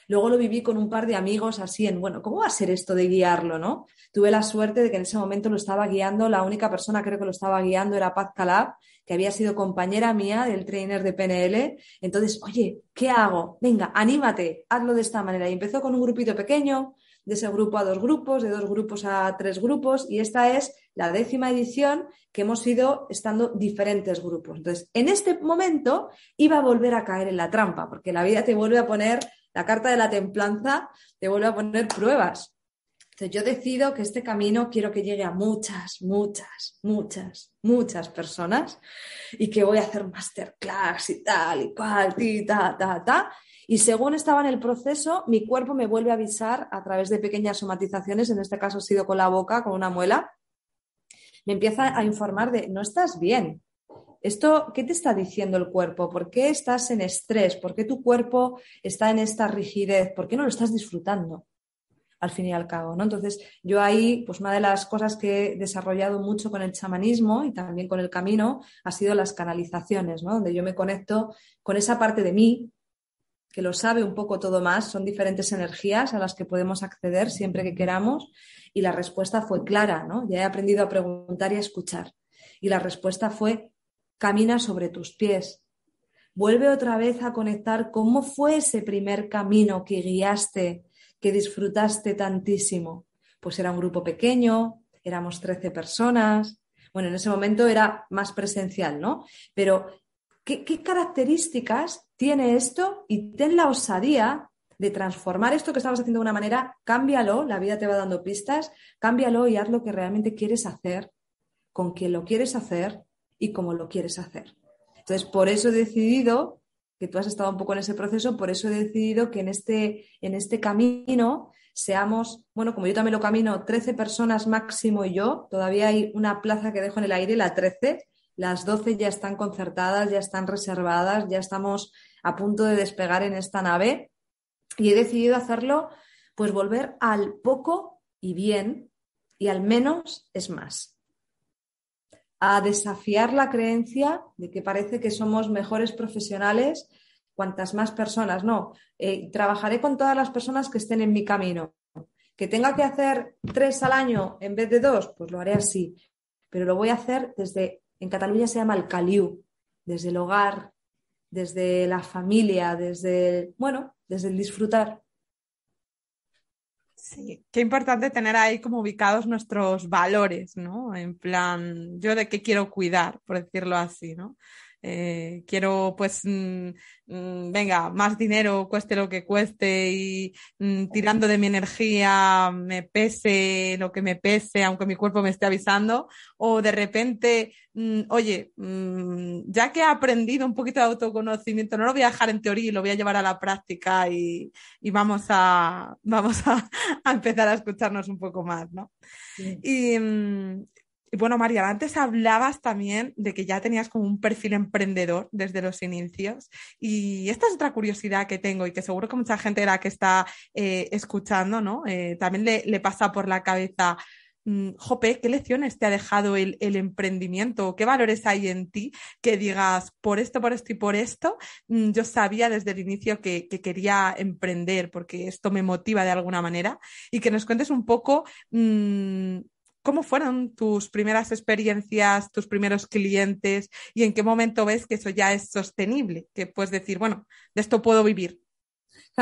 Luego lo viví con un par de amigos así en, bueno, ¿cómo va a ser esto de guiarlo, no? Tuve la suerte de que en ese momento lo estaba guiando, la única persona creo que lo estaba guiando era Paz Calab, que había sido compañera mía del trainer de PNL. Entonces, oye, ¿qué hago? Venga, anímate, hazlo de esta manera. Y empezó con un grupito pequeño, de ese grupo a dos grupos, de dos grupos a tres grupos, y esta es la décima edición que hemos ido estando diferentes grupos. Entonces, en este momento iba a volver a caer en la trampa, porque la vida te vuelve a poner la carta de la templanza te vuelve a poner pruebas. Entonces yo decido que este camino quiero que llegue a muchas, muchas, muchas, muchas personas y que voy a hacer masterclass y tal y cual, ta, ta, ta. Y según estaba en el proceso, mi cuerpo me vuelve a avisar a través de pequeñas somatizaciones, en este caso ha sido con la boca, con una muela, me empieza a informar de no estás bien, ¿Esto qué te está diciendo el cuerpo? ¿Por qué estás en estrés? ¿Por qué tu cuerpo está en esta rigidez? ¿Por qué no lo estás disfrutando? Al fin y al cabo, ¿no? Entonces, yo ahí, pues una de las cosas que he desarrollado mucho con el chamanismo y también con el camino ha sido las canalizaciones, ¿no? Donde yo me conecto con esa parte de mí que lo sabe un poco todo más, son diferentes energías a las que podemos acceder siempre que queramos y la respuesta fue clara, ¿no? Ya he aprendido a preguntar y a escuchar. Y la respuesta fue camina sobre tus pies. Vuelve otra vez a conectar cómo fue ese primer camino que guiaste, que disfrutaste tantísimo. Pues era un grupo pequeño, éramos 13 personas. Bueno, en ese momento era más presencial, ¿no? Pero, ¿qué, características tiene esto? Y ten la osadía de transformar esto que estabas haciendo de una manera, cámbialo, la vida te va dando pistas, cámbialo y haz lo que realmente quieres hacer, con quien lo quieres hacer y cómo lo quieres hacer. Entonces, por eso he decidido, que tú has estado un poco en ese proceso, por eso he decidido que en este, en este camino seamos, bueno, como yo también lo camino, 13 personas máximo y yo, todavía hay una plaza que dejo en el aire, la 13, las 12 ya están concertadas, ya están reservadas, ya estamos a punto de despegar en esta nave y he decidido hacerlo, pues volver al poco y bien y al menos es más a desafiar la creencia de que parece que somos mejores profesionales cuantas más personas. No, eh, trabajaré con todas las personas que estén en mi camino. Que tenga que hacer tres al año en vez de dos, pues lo haré así. Pero lo voy a hacer desde, en Cataluña se llama el caliu, desde el hogar, desde la familia, desde el, bueno, desde el disfrutar. Sí, qué importante tener ahí como ubicados nuestros valores, ¿no? En plan, yo de qué quiero cuidar, por decirlo así, ¿no? Eh, quiero pues, mm, mm, venga, más dinero, cueste lo que cueste y mm, tirando de mi energía, me pese lo que me pese, aunque mi cuerpo me esté avisando, o de repente, oye, ya que he aprendido un poquito de autoconocimiento, no lo voy a dejar en teoría lo voy a llevar a la práctica y, vamos, a, vamos a, empezar a escucharnos un poco más, ¿no? Y, y bueno, María, antes hablabas también de que ya tenías como un perfil emprendedor desde los inicios y esta es otra curiosidad que tengo y que seguro que mucha gente de la que está eh, escuchando, ¿no? Eh, también le, pasa por la cabeza, mm, Jope, ¿qué lecciones te ha dejado el, emprendimiento? ¿Qué valores hay en ti que digas, por esto, por esto y por esto, mm, yo sabía desde el inicio que, quería emprender porque esto me motiva de alguna manera? Y que nos cuentes un poco... Mm, ¿Cómo fueron tus primeras experiencias, tus primeros clientes y en qué momento ves que eso ya es sostenible? Que puedes decir, bueno, de esto puedo vivir.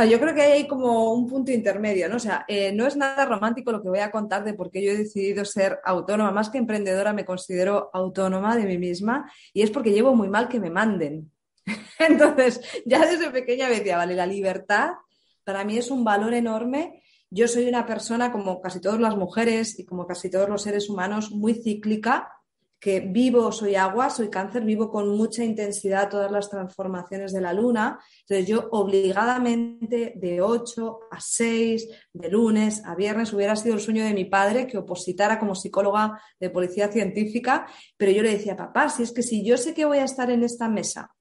yo creo que hay como un punto intermedio, ¿no? sea, eh, no es nada romántico lo que voy a contar de por qué yo he decidido ser autónoma. Más que emprendedora, me considero autónoma de mí misma y es porque llevo muy mal que me manden. Entonces, ya desde pequeña me decía, vale, la libertad para mí es un valor enorme yo soy una persona, como casi todas las mujeres y como casi todos los seres humanos, muy cíclica, que vivo, soy agua, soy cáncer, vivo con mucha intensidad todas las transformaciones de la luna. Entonces yo obligadamente de 8 a 6, de lunes a viernes, hubiera sido el sueño de mi padre que opositara como psicóloga de policía científica, pero yo le decía, papá, si es que si yo sé que voy a estar en esta mesa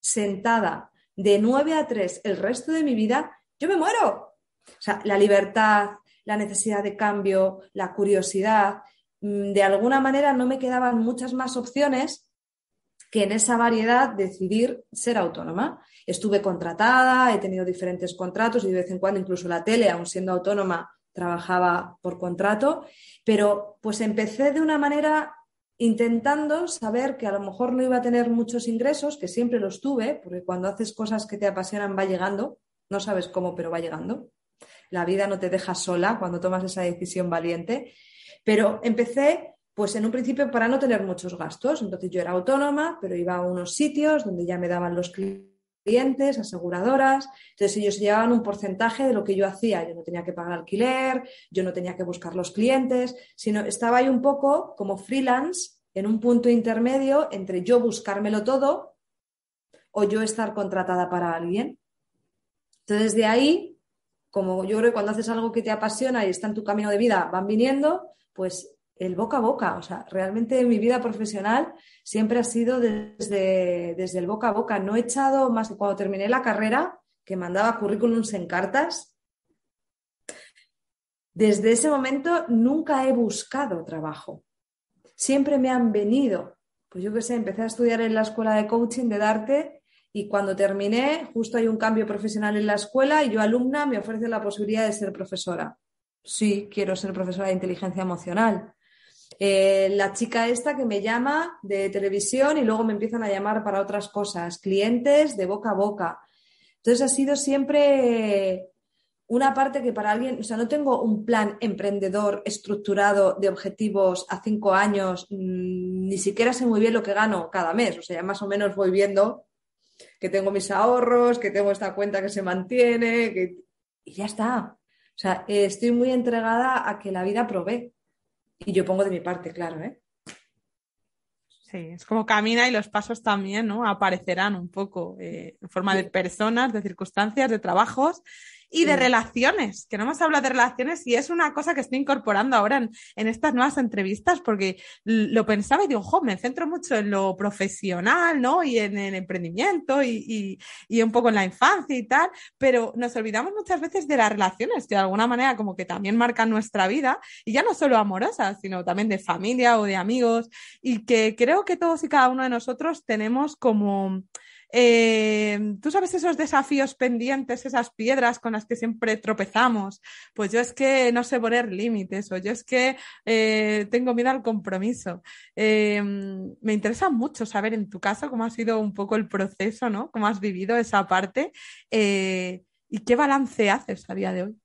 sentada de 9 a 3 el resto de mi vida, yo me muero, la libertad, la necesidad de cambio, la curiosidad, mm, de alguna manera no me quedaban muchas más opciones que en esa variedad decidir ser autónoma. Estuve contratada, he tenido diferentes contratos y de vez en cuando incluso la tele, aun siendo autónoma, trabajaba por contrato, pero pues empecé de una manera intentando saber que a lo mejor no iba a tener muchos ingresos, que siempre los tuve, porque cuando haces cosas que te apasionan va llegando, no sabes cómo, pero va llegando la vida no te deja sola cuando tomas esa decisión valiente. Pero empecé, pues en un principio, para no tener muchos gastos. Entonces yo era autónoma, pero iba a unos sitios donde ya me daban los clientes, aseguradoras. Entonces ellos llevaban un porcentaje de lo que yo hacía. Yo no tenía que pagar alquiler, yo no tenía que buscar los clientes, sino estaba ahí un poco como freelance en un punto intermedio entre yo buscármelo todo o yo estar contratada para alguien. Entonces, de ahí como yo creo que cuando haces algo que te apasiona y está en tu camino de vida, van viniendo, pues el boca a boca. O sea, realmente mi vida profesional siempre ha sido desde, desde el boca a boca. No he echado más que cuando terminé la carrera, que mandaba currículums en cartas. Desde ese momento nunca he buscado trabajo. Siempre me han venido. Pues yo qué sé, empecé a estudiar en la escuela de coaching de Darte y cuando terminé, justo hay un cambio profesional en la escuela y yo, alumna, me ofrece la posibilidad de ser profesora. Sí, quiero ser profesora de inteligencia emocional. Eh, la chica esta que me llama de televisión y luego me empiezan a llamar para otras cosas, clientes de boca a boca. Entonces ha sido siempre una parte que para alguien, o sea, no tengo un plan emprendedor estructurado de objetivos a cinco años, mm, ni siquiera sé muy bien lo que gano cada mes, o sea, ya más o menos voy viendo que tengo mis ahorros, que tengo esta cuenta que se mantiene, y ya está. O sea, estoy muy entregada a que la vida provee. Y yo pongo de mi parte, claro, ¿eh? Sí, es como camina y los pasos también, ¿no? Aparecerán un poco eh, en forma de personas, de circunstancias, de trabajos y de mm. relaciones, que no hemos hablado de relaciones y es una cosa que estoy incorporando ahora en, estas nuevas entrevistas porque lo pensaba y digo, jo, me centro mucho en lo profesional, ¿no? Y en el emprendimiento y, y, un poco en la infancia y tal, pero nos olvidamos muchas veces de las relaciones que de alguna manera como que también marcan nuestra vida y ya no solo amorosas, sino también de familia o de amigos y que creo que todos y cada uno de nosotros tenemos como Em, Tú sabes esos desafíos pendientes, esas piedras con las que siempre tropezamos. Pues yo es que no sé poner límites o yo es que eh, tengo miedo al compromiso. Em, me interesa mucho saber en tu caso cómo ha sido un poco el proceso, ¿no? Cómo has vivido esa parte eh, y qué balance haces a día de hoy.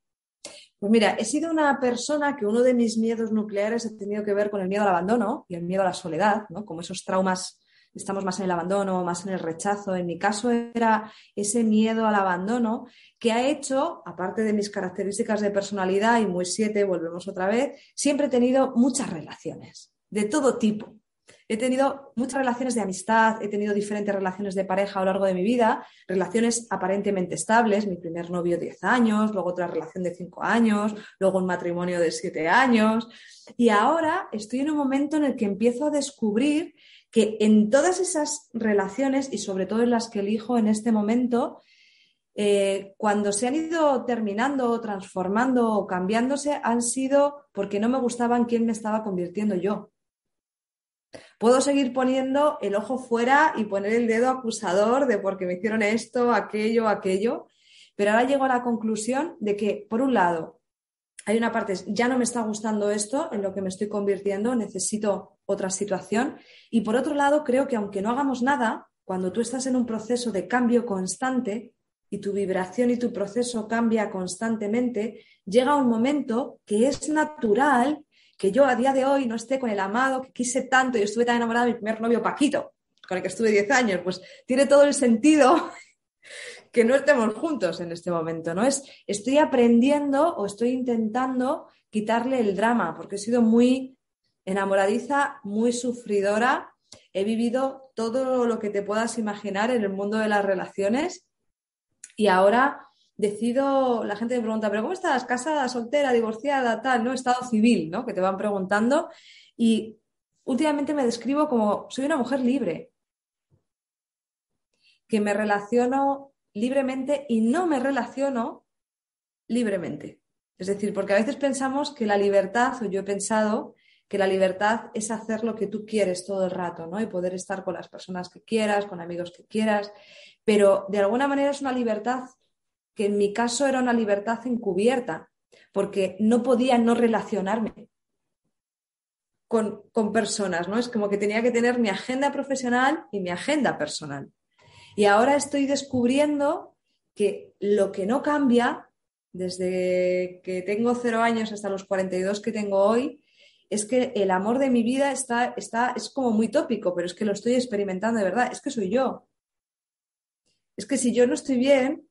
Pues mira, he sido una persona que uno de mis miedos nucleares ha tenido que ver con el miedo al abandono y el miedo a la soledad, ¿no? Como esos traumas estamos más en el abandono, más en el rechazo. En mi caso era ese miedo al abandono que ha hecho, aparte de mis características de personalidad y muy siete, volvemos otra vez, siempre he tenido muchas relaciones, de todo tipo. He tenido muchas relaciones de amistad, he tenido diferentes relaciones de pareja a lo largo de mi vida, relaciones aparentemente estables, mi primer novio 10 años, luego otra relación de 5 años, luego un matrimonio de 7 años. Y ahora estoy en un momento en el que empiezo a descubrir que en todas esas relaciones y sobre todo en las que elijo en este momento, eh, cuando se han ido terminando, transformando o cambiándose, han sido porque no me gustaban quién me estaba convirtiendo yo. Puedo seguir poniendo el ojo fuera y poner el dedo acusador de porque me hicieron esto, aquello, aquello, pero ahora llego a la conclusión de que, por un lado, hay una parte, ya no me está gustando esto, en lo que me estoy convirtiendo, necesito otra situación. Y por otro lado, creo que aunque no hagamos nada, cuando tú estás en un proceso de cambio constante y tu vibración y tu proceso cambia constantemente, llega un momento que es natural que yo a día de hoy no esté con el amado que quise tanto, y estuve tan enamorada de mi primer novio Paquito, con el que estuve 10 años, pues tiene todo el sentido que no estemos juntos en este momento, ¿no? Es, estoy aprendiendo o estoy intentando quitarle el drama, porque he sido muy enamoradiza, muy sufridora. He vivido todo lo que te puedas imaginar en el mundo de las relaciones y ahora decido, la gente me pregunta, pero ¿cómo estás? ¿Casada, soltera, divorciada, tal? ¿No? Estado civil, ¿no? Que te van preguntando. Y últimamente me describo como soy una mujer libre, que me relaciono libremente y no me relaciono libremente. Es decir, porque a veces pensamos que la libertad, o yo he pensado, que la libertad es hacer lo que tú quieres todo el rato, ¿no? Y poder estar con las personas que quieras, con amigos que quieras, pero de alguna manera es una libertad que en mi caso era una libertad encubierta, porque no podía no relacionarme con, con personas, ¿no? Es como que tenía que tener mi agenda profesional y mi agenda personal. Y ahora estoy descubriendo que lo que no cambia desde que tengo cero años hasta los 42 que tengo hoy es que el amor de mi vida está, está, es como muy tópico, pero es que lo estoy experimentando de verdad, es que soy yo. Es que si yo no estoy bien,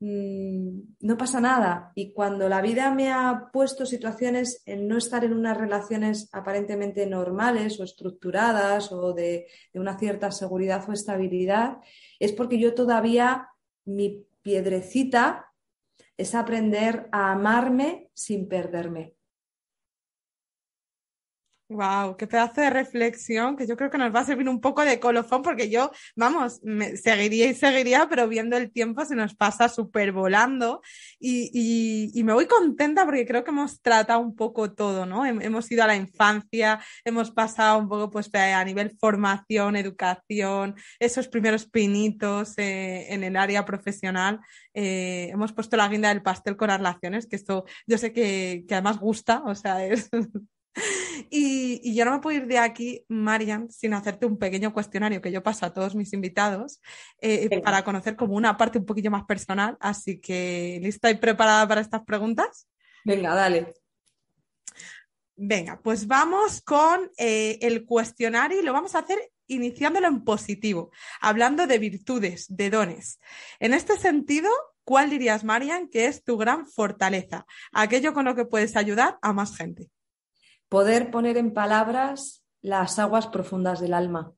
mm, no pasa nada. Y cuando la vida me ha puesto situaciones en no estar en unas relaciones aparentemente normales o estructuradas o de una cierta seguridad o estabilidad, es porque yo todavía mi piedrecita es aprender a amarme sin perderme. Wow, qué pedazo de reflexión que yo creo que nos va a servir un poco de colofón porque yo, vamos, me seguiría y seguiría, pero viendo el tiempo se nos pasa súper volando y, y, me voy contenta porque creo que hemos tratado un poco todo, ¿no? Hemos ido a la infancia, hemos pasado un poco pues a nivel formación, educación, esos primeros pinitos eh, en el área profesional. Eh, hemos puesto la guinda del pastel con las relaciones, que esto yo sé que, que además gusta, o sea, es... Y, yo no me puedo ir de aquí, Marian, sin hacerte un pequeño cuestionario que yo paso a todos mis invitados eh, para conocer como una parte un poquillo más personal. Así que, ¿lista y preparada para estas preguntas? Venga, dale. Venga, pues vamos con eh, el cuestionario y lo vamos a hacer iniciándolo en positivo, hablando de virtudes, de dones. En este sentido, ¿cuál dirías, Marian, que es tu gran fortaleza? Aquello con lo que puedes ayudar a más gente poder poner en palabras las aguas profundas del alma.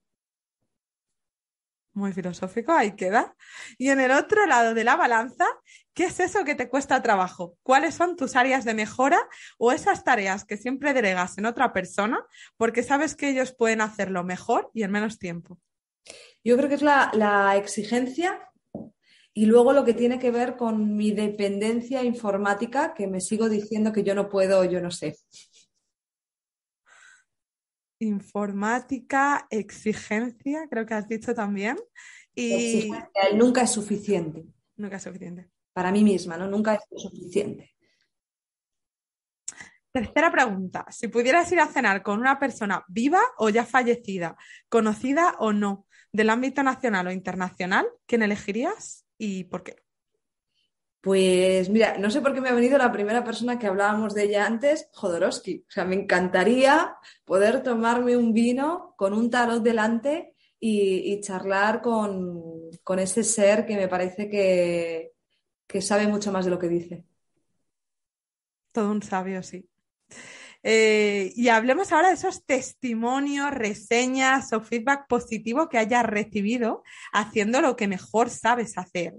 Muy filosófico, ahí queda. Y en el otro lado de la balanza, ¿qué es eso que te cuesta trabajo? ¿Cuáles son tus áreas de mejora o esas tareas que siempre delegas en otra persona porque sabes que ellos pueden hacerlo mejor y en menos tiempo? Yo creo que es la, exigencia y luego lo que tiene que ver con mi dependencia informática, que me sigo diciendo que yo no puedo, yo no sé informática, exigencia, creo que has dicho también. Y... nunca es suficiente. Nunca es suficiente. Para mí misma, ¿no? Nunca es suficiente. Tercera pregunta. Si pudieras ir a cenar con una persona viva o ya fallecida, conocida o no, del ámbito nacional o internacional, ¿quién elegirías y por qué? Pues mira, no sé por qué me ha venido la primera persona que hablábamos de ella antes, Jodorowsky. O sea, me encantaría poder tomarme un vino con un tarot delante y, charlar con, ese ser que me parece que, sabe mucho más de lo que dice. Todo un sabio, sí. Eh, y hablemos ahora de esos testimonios, reseñas o feedback positivo que hayas recibido haciendo lo que mejor sabes hacer.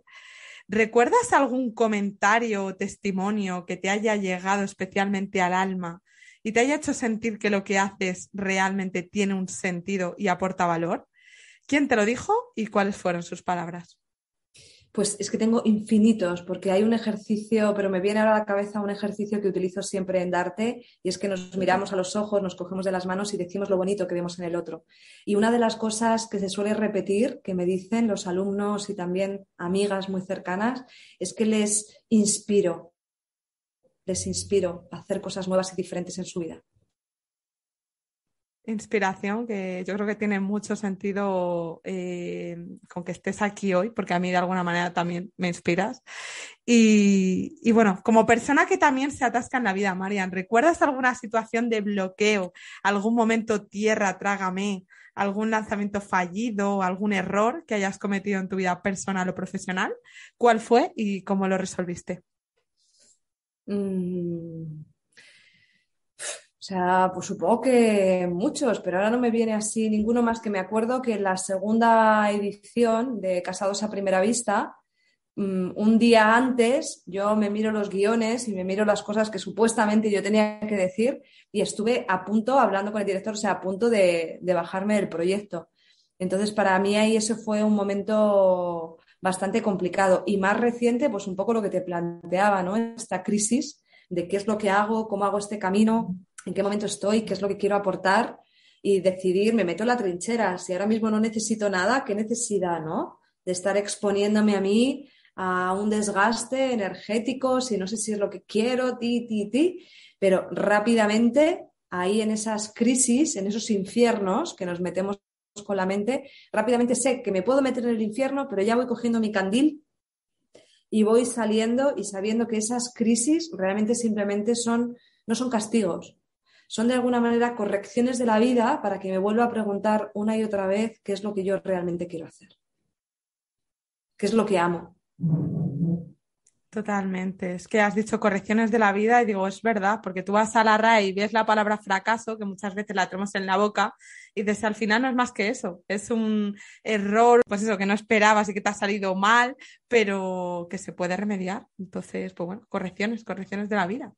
¿Recuerdas algún comentario o testimonio que te haya llegado especialmente al alma y te haya hecho sentir que lo que haces realmente tiene un sentido y aporta valor? ¿Quién te lo dijo y cuáles fueron sus palabras? pues es que tengo infinitos, porque hay un ejercicio, pero me viene ahora a la cabeza un ejercicio que utilizo siempre en Darte, y es que nos miramos a los ojos, nos cogemos de las manos y decimos lo bonito que vemos en el otro. Y una de las cosas que se suele repetir, que me dicen los alumnos y también amigas muy cercanas, es que les inspiro, les inspiro a hacer cosas nuevas y diferentes en su vida inspiración, que yo creo que tiene mucho sentido eh, con que estés aquí hoy, porque a mí de alguna manera también me inspiras. Y, bueno, como persona que también se atasca en la vida, Marian, ¿recuerdas alguna situación de bloqueo, algún momento tierra, trágame, algún lanzamiento fallido, algún error que hayas cometido en tu vida personal o profesional? ¿Cuál fue y cómo lo resolviste? Mm, o sea, pues supongo que muchos, pero ahora no me viene así ninguno más que me acuerdo que en la segunda edición de Casados a Primera Vista, mm, un día antes yo me miro los guiones y me miro las cosas que supuestamente yo tenía que decir y estuve a punto, hablando con el director, o sea, a punto de, de bajarme del proyecto. Entonces, para mí ahí eso fue un momento bastante complicado y más reciente, pues un poco lo que te planteaba, ¿no? Esta crisis de qué es lo que hago, cómo hago este camino, en qué momento estoy, qué es lo que quiero aportar y decidir, me meto en la trinchera, si ahora mismo no necesito nada, ¿qué necesidad, no? De estar exponiéndome a mí a un desgaste energético, si no sé si es lo que quiero, ti, ti, ti, pero rápidamente ahí en esas crisis, en esos infiernos que nos metemos con la mente, rápidamente sé que me puedo meter en el infierno, pero ya voy cogiendo mi candil y voy saliendo y sabiendo que esas crisis realmente simplemente son, no son castigos, son de alguna manera correcciones de la vida para que me vuelva a preguntar una y otra vez qué es lo que yo realmente quiero hacer, qué es lo que amo. Totalmente. Es que has dicho correcciones de la vida y digo, es verdad, porque tú vas a la RAE y ves la palabra fracaso, que muchas veces la tenemos en la boca, y dices, al final no es más que eso, es un error, pues eso, que no esperabas y que te ha salido mal, pero que se puede remediar. Entonces, pues bueno, correcciones, correcciones de la vida.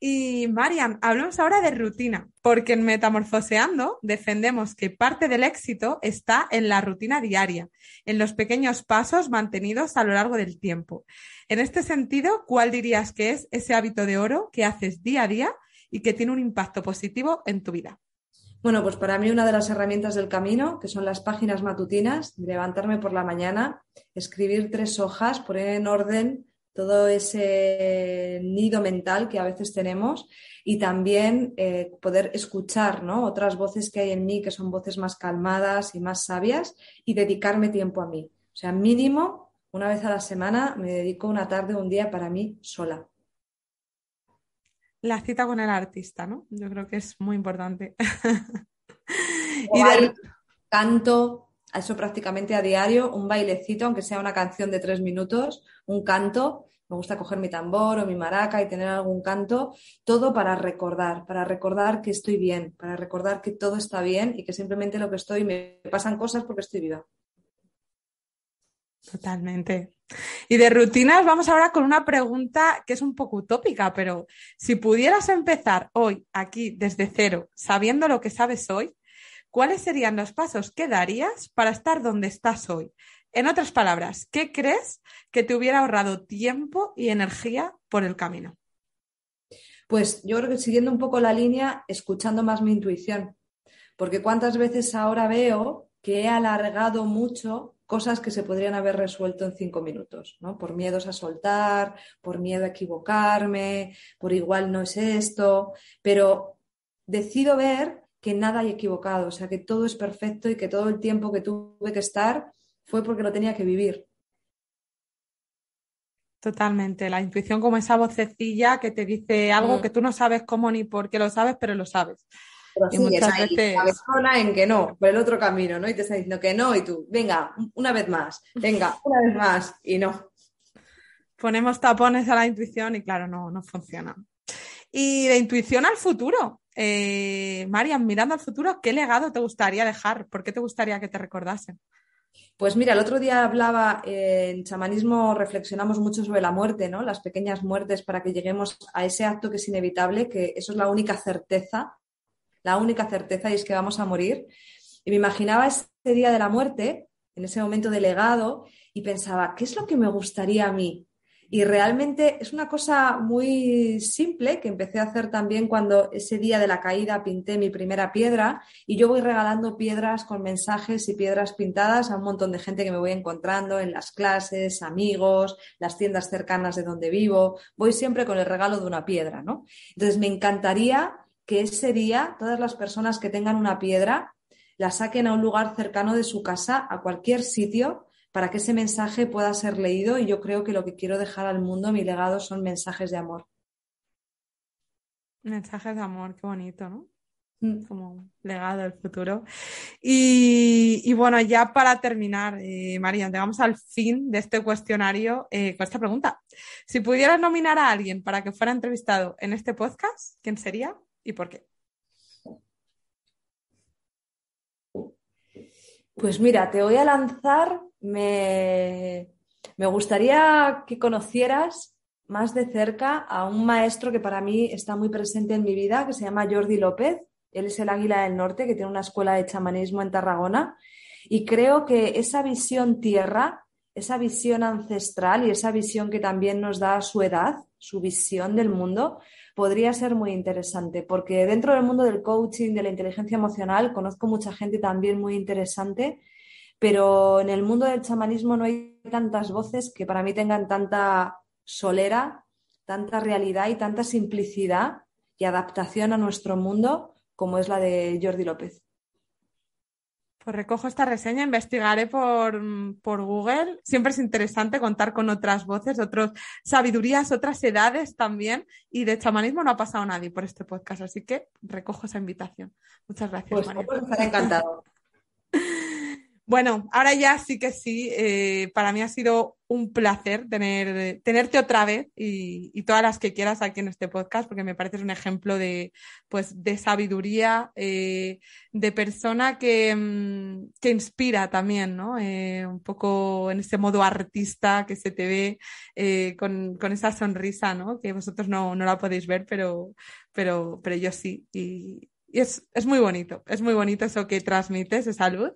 Y Marian, hablemos ahora de rutina, porque en Metamorfoseando defendemos que parte del éxito está en la rutina diaria, en los pequeños pasos mantenidos a lo largo del tiempo. En este sentido, ¿cuál dirías que es ese hábito de oro que haces día a día y que tiene un impacto positivo en tu vida? Bueno, pues para mí una de las herramientas del camino, que son las páginas matutinas, levantarme por la mañana, escribir tres hojas, poner en orden todo ese nido mental que a veces tenemos y también eh, poder escuchar otras voces que hay en mí, que son voces más calmadas y más sabias, y dedicarme tiempo a mí. O sea, mínimo, una vez a la semana me dedico una tarde o un día para mí sola. La cita con el artista, ¿no? Yo creo que es muy importante. y de... Canto, eso prácticamente a diario, un bailecito, aunque sea una canción de tres minutos, un canto. Me gusta coger mi tambor o mi maraca y tener algún canto, todo para recordar, para recordar que estoy bien, para recordar que todo está bien y que simplemente lo que estoy me pasan cosas porque estoy viva. Totalmente. Y de rutinas vamos ahora con una pregunta que es un poco utópica, pero si pudieras empezar hoy aquí desde cero, sabiendo lo que sabes hoy, ¿cuáles serían los pasos que darías para estar donde estás hoy? En otras palabras, ¿qué crees que te hubiera ahorrado tiempo y energía por el camino? Pues yo creo que siguiendo un poco la línea, escuchando más mi intuición, porque cuántas veces ahora veo que he alargado mucho cosas que se podrían haber resuelto en cinco minutos, ¿no? Por miedos a soltar, por miedo a equivocarme, por igual no es esto, pero decido ver que nada hay equivocado, o sea, que todo es perfecto y que todo el tiempo que tuve que estar fue porque lo tenía que vivir. Totalmente, la intuición como esa vocecilla que te dice algo mm. que tú no sabes cómo ni por qué lo sabes, pero lo sabes. y veces... persona en que no, por el otro camino, ¿no? Y te está diciendo que no y tú, venga, una vez más, venga, una vez más y no. Ponemos tapones a la intuición y claro, no, no funciona. Y de intuición al futuro, eh, Marian, mirando al futuro, ¿qué legado te gustaría dejar? ¿Por qué te gustaría que te recordasen? Pues mira, el otro día hablaba, eh, en chamanismo reflexionamos mucho sobre la muerte, ¿no? Las pequeñas muertes para que lleguemos a ese acto que es inevitable, que eso es la única certeza, la única certeza y es que vamos a morir. Y me imaginaba ese día de la muerte, en ese momento de legado, y pensaba, ¿qué es lo que me gustaría a mí? Y realmente es una cosa muy simple que empecé a hacer también cuando ese día de la caída pinté mi primera piedra y yo voy regalando piedras con mensajes y piedras pintadas a un montón de gente que me voy encontrando en las clases, amigos, las tiendas cercanas de donde vivo. Voy siempre con el regalo de una piedra, ¿no? Entonces me encantaría que ese día todas las personas que tengan una piedra la saquen a un lugar cercano de su casa, a cualquier sitio, para que ese mensaje pueda ser leído y yo creo que lo que quiero dejar al mundo, mi legado, son mensajes de amor. Mensajes de amor, qué bonito, ¿no? Mm. Como legado del futuro. Y, bueno, ya para terminar, eh, María, llegamos al fin de este cuestionario eh, con esta pregunta. Si pudieras nominar a alguien para que fuera entrevistado en este podcast, ¿quién sería y por qué? Pues mira, te voy a lanzar me, gustaría que conocieras más de cerca a un maestro que para mí está muy presente en mi vida, que se llama Jordi López. Él es el Águila del Norte, que tiene una escuela de chamanismo en Tarragona. Y creo que esa visión tierra, esa visión ancestral y esa visión que también nos da su edad, su visión del mundo, podría ser muy interesante, porque dentro del mundo del coaching, de la inteligencia emocional, conozco mucha gente también muy interesante pero en el mundo del chamanismo no hay tantas voces que para mí tengan tanta solera, tanta realidad y tanta simplicidad y adaptación a nuestro mundo como es la de Jordi López. Pues recojo esta reseña, investigaré por, mm, Google. Siempre es interesante contar con otras voces, otras sabidurías, otras edades también. Y de chamanismo no ha pasado nadie por este podcast, así que recojo esa invitación. Muchas gracias, pues, María. encantado. Bueno, ahora ya sí que sí, eh, para mí ha sido un placer tener, tenerte otra vez y, todas las que quieras aquí en este podcast, porque me pareces un ejemplo de, pues, de sabiduría, eh, de persona que, mm, que, inspira también, ¿no? Eh, un poco en ese modo artista que se te ve con, con, esa sonrisa, ¿no? Que vosotros no, no la podéis ver, pero, pero, pero yo sí. Y, y es, es, muy bonito, es muy bonito eso que transmites, esa luz.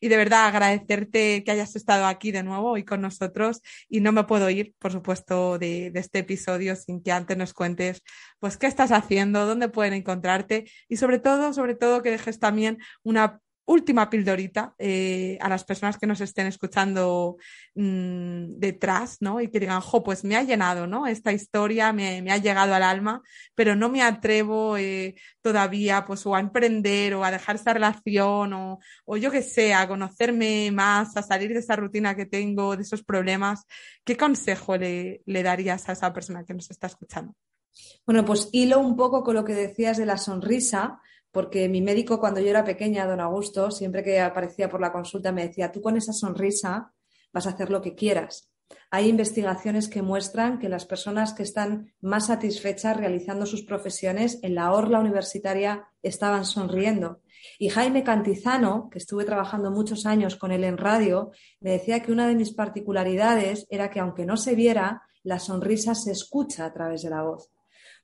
Y de verdad agradecerte que hayas estado aquí de nuevo hoy con nosotros. Y no me puedo ir, por supuesto, de, de este episodio sin que antes nos cuentes, pues, qué estás haciendo, dónde pueden encontrarte y sobre todo, sobre todo, que dejes también una última pildorita eh, a las personas que nos estén escuchando mm, detrás, ¿no? Y que digan, jo, pues me ha llenado, Esta historia me, ha llegado al alma, pero no me atrevo eh, todavía, pues, o a emprender, o a dejar esa relación, o, o yo qué sé, a conocerme más, a salir de esa rutina que tengo, de esos problemas. ¿Qué consejo le, le darías a esa persona que nos está escuchando? Bueno, pues hilo un poco con lo que decías de la sonrisa porque mi médico cuando yo era pequeña, don Augusto, siempre que aparecía por la consulta me decía, tú con esa sonrisa vas a hacer lo que quieras. Hay investigaciones que muestran que las personas que están más satisfechas realizando sus profesiones en la orla universitaria estaban sonriendo. Y Jaime Cantizano, que estuve trabajando muchos años con él en radio, me decía que una de mis particularidades era que aunque no se viera, la sonrisa se escucha a través de la voz.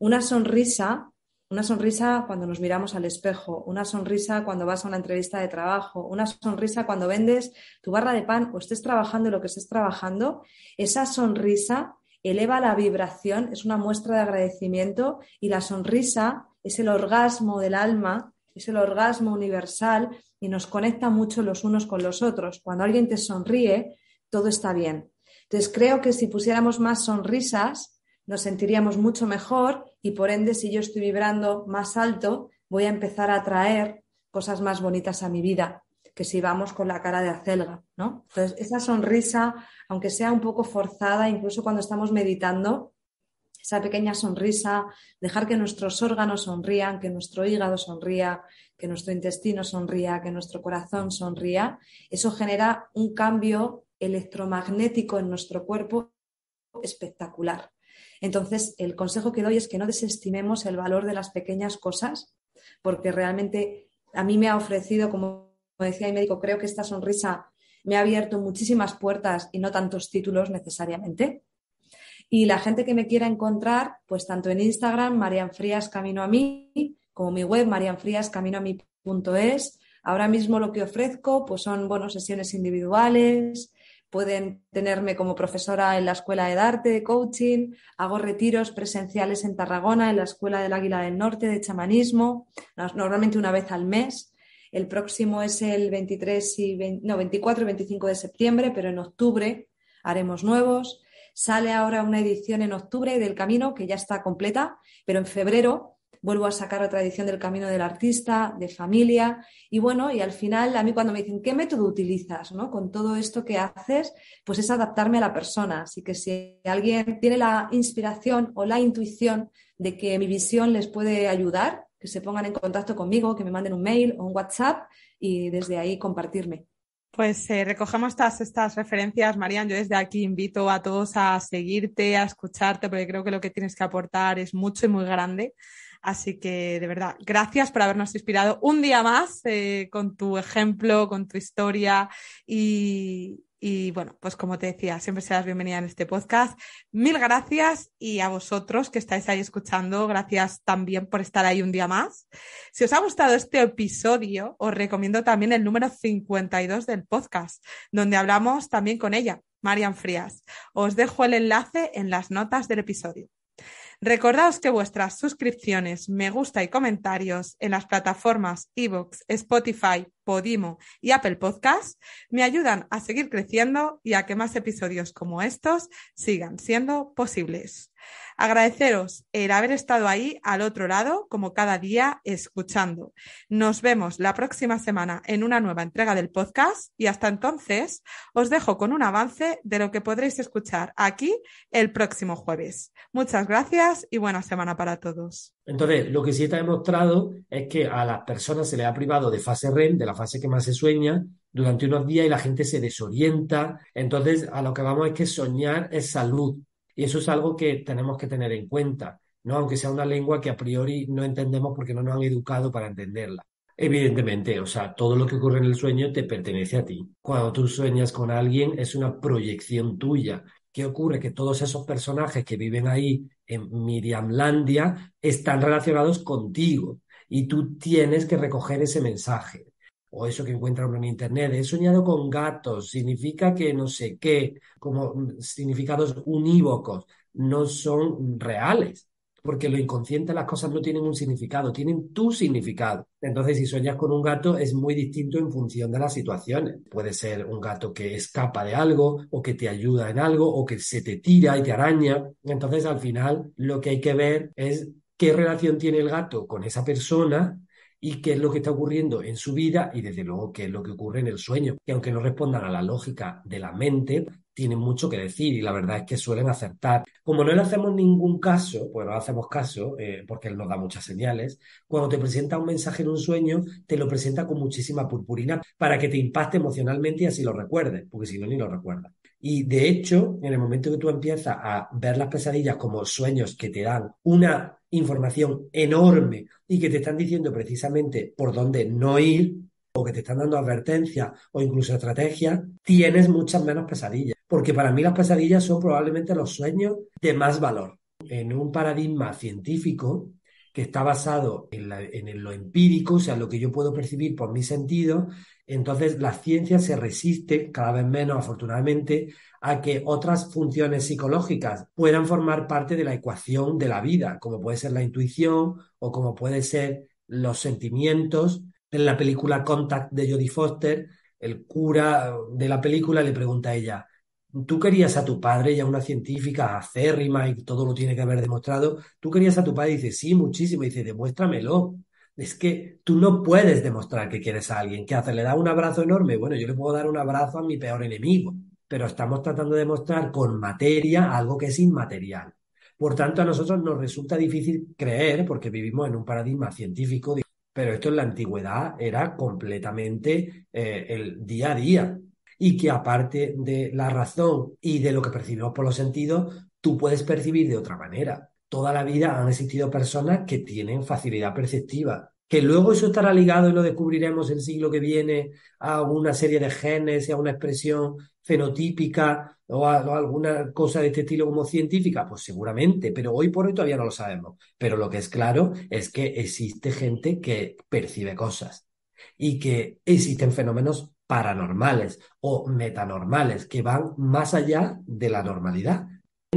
Una sonrisa una sonrisa cuando nos miramos al espejo, una sonrisa cuando vas a una entrevista de trabajo, una sonrisa cuando vendes tu barra de pan o estés trabajando lo que estés trabajando, esa sonrisa eleva la vibración, es una muestra de agradecimiento y la sonrisa es el orgasmo del alma, es el orgasmo universal y nos conecta mucho los unos con los otros. Cuando alguien te sonríe, todo está bien. Entonces creo que si pusiéramos más sonrisas, nos sentiríamos mucho mejor y por ende si yo estoy vibrando más alto, voy a empezar a traer cosas más bonitas a mi vida que si vamos con la cara de acelga, ¿no? Entonces, esa sonrisa, aunque sea un poco forzada, incluso cuando estamos meditando, esa pequeña sonrisa, dejar que nuestros órganos sonrían, que nuestro hígado sonría, que nuestro intestino sonría, que nuestro corazón sonría, eso genera un cambio electromagnético en nuestro cuerpo espectacular. Entonces, el consejo que doy es que no desestimemos el valor de las pequeñas cosas, porque realmente a mí me ha ofrecido, como decía mi médico, creo que esta sonrisa me ha abierto muchísimas puertas y no tantos títulos necesariamente. Y la gente que me quiera encontrar, pues tanto en Instagram, Marian Frías Camino a mí, como mi web, marianfríascaminoami.es. Ahora mismo lo que ofrezco pues son sesiones individuales, pueden tenerme como profesora en la Escuela de Arte, de coaching, hago retiros presenciales en Tarragona, en la Escuela del Águila del Norte de chamanismo, normalmente una vez al mes. El próximo es el 23 y 24 y 25 de septiembre, pero en octubre haremos nuevos. Sale ahora una edición en octubre del Camino que ya está completa, pero en febrero vuelvo a sacar la tradición del camino del artista, de familia, y bueno, y al final a mí cuando me dicen, ¿qué método utilizas con todo esto que haces? Pues es adaptarme a la persona, así que si alguien tiene la inspiración o la intuición de que mi visión les puede ayudar, que se pongan en contacto conmigo, que me manden un mail o un WhatsApp y desde ahí compartirme. Pues eh, recogemos todas estas referencias, Marian. Yo desde aquí invito a todos a seguirte, a escucharte, porque creo que lo que tienes que aportar es mucho y muy grande. Así que de verdad, gracias por habernos inspirado un día más eh, con tu ejemplo, con tu historia y, bueno, pues como te decía, siempre serás bienvenida en este podcast. Mil gracias y a vosotros que estáis ahí escuchando, gracias también por estar ahí un día más. Si os ha gustado este episodio, os recomiendo también el número 52 del podcast, donde hablamos también con ella, Marian Frías. Os dejo el enlace en las notas del episodio. Recordaos que vuestras suscripciones, me gusta y comentarios en las plataformas iVoox, Spotify, Podimo y Apple Podcast me ayudan a seguir creciendo y a que más episodios como estos sigan siendo posibles. Agradeceros el haber estado ahí al otro lado, como cada día, escuchando. Nos vemos la próxima semana en una nueva entrega del podcast y hasta entonces os dejo con un avance de lo que podréis escuchar aquí el próximo jueves. Muchas gracias y buena semana para todos. Entonces, lo que sí está demostrado es que a las personas se les ha privado de fase REM, de la fase que más se sueña, durante unos días y la gente se desorienta. Entonces, a lo que vamos es que soñar es salud. Y eso es algo que tenemos que tener en cuenta, ¿no? Aunque sea una lengua que a priori no entendemos porque no nos han educado para entenderla. Evidentemente, o sea, todo lo que ocurre en el sueño te pertenece a ti. Cuando tú sueñas con alguien es una proyección tuya ¿Qué ocurre? Que todos esos personajes que viven ahí en Miriamlandia están relacionados contigo y tú tienes que recoger ese mensaje. O eso que encuentra en internet, he soñado con gatos, significa que no sé qué, como mm, significados unívocos, no son reales porque lo inconsciente, las cosas no tienen un significado, tienen tu significado. Entonces, si sueñas con un gato, es muy distinto en función de las situaciones. Puede ser un gato que escapa de algo, o que te ayuda en algo, o que se te tira y te araña. Entonces, al final, lo que hay que ver es qué relación tiene el gato con esa persona y qué es lo que está ocurriendo en su vida y desde luego qué es lo que ocurre en el sueño, que aunque no respondan a la lógica de la mente, tienen mucho que decir y la verdad es que suelen acertar. Como no le hacemos ningún caso, pues no hacemos caso eh, porque él nos da muchas señales, cuando te presenta un mensaje en un sueño, te lo presenta con muchísima purpurina para que te impacte emocionalmente y así lo recuerdes, porque si no, ni lo recuerdas. Y de hecho, en el momento que tú empiezas a ver las pesadillas como sueños que te dan una información enorme y que te están diciendo precisamente por dónde no ir, o que te están dando advertencia o incluso estrategia, tienes muchas menos pesadillas. Porque para mí las pesadillas son probablemente los sueños de más valor. En un paradigma científico que está basado en, lo empírico, o sea, lo que yo puedo percibir por mi sentido, entonces la ciencia se resiste cada vez menos, afortunadamente, a que otras funciones psicológicas puedan formar parte de la ecuación de la vida, como puede ser la intuición o como puede ser los sentimientos en la película Contact de Jodie Foster, el cura de la película le pregunta a ella, tú querías a tu padre, a una científica acérrima y todo lo tiene que haber demostrado, tú querías a tu padre y dice, sí, muchísimo, y dice, demuéstramelo. Es que tú no puedes demostrar que quieres a alguien. ¿Qué hace? ¿Le da un abrazo enorme? Bueno, yo le puedo dar un abrazo a mi peor enemigo, pero estamos tratando de demostrar con materia algo que es inmaterial. Por tanto, a nosotros nos resulta difícil creer, porque vivimos en un paradigma científico, pero esto en la antigüedad era completamente eh, el día a día. Y que aparte de la razón y de lo que percibimos por los sentidos, tú puedes percibir de otra manera. Toda la vida han existido personas que tienen facilidad perceptiva que luego eso estará ligado y lo descubriremos el siglo que viene a una serie de genes y a una expresión fenotípica o, o a alguna cosa de este estilo como científica, pues seguramente, pero hoy por hoy todavía no lo sabemos. Pero lo que es claro es que existe gente que percibe cosas y que existen fenómenos paranormales o metanormales que van más allá de la normalidad,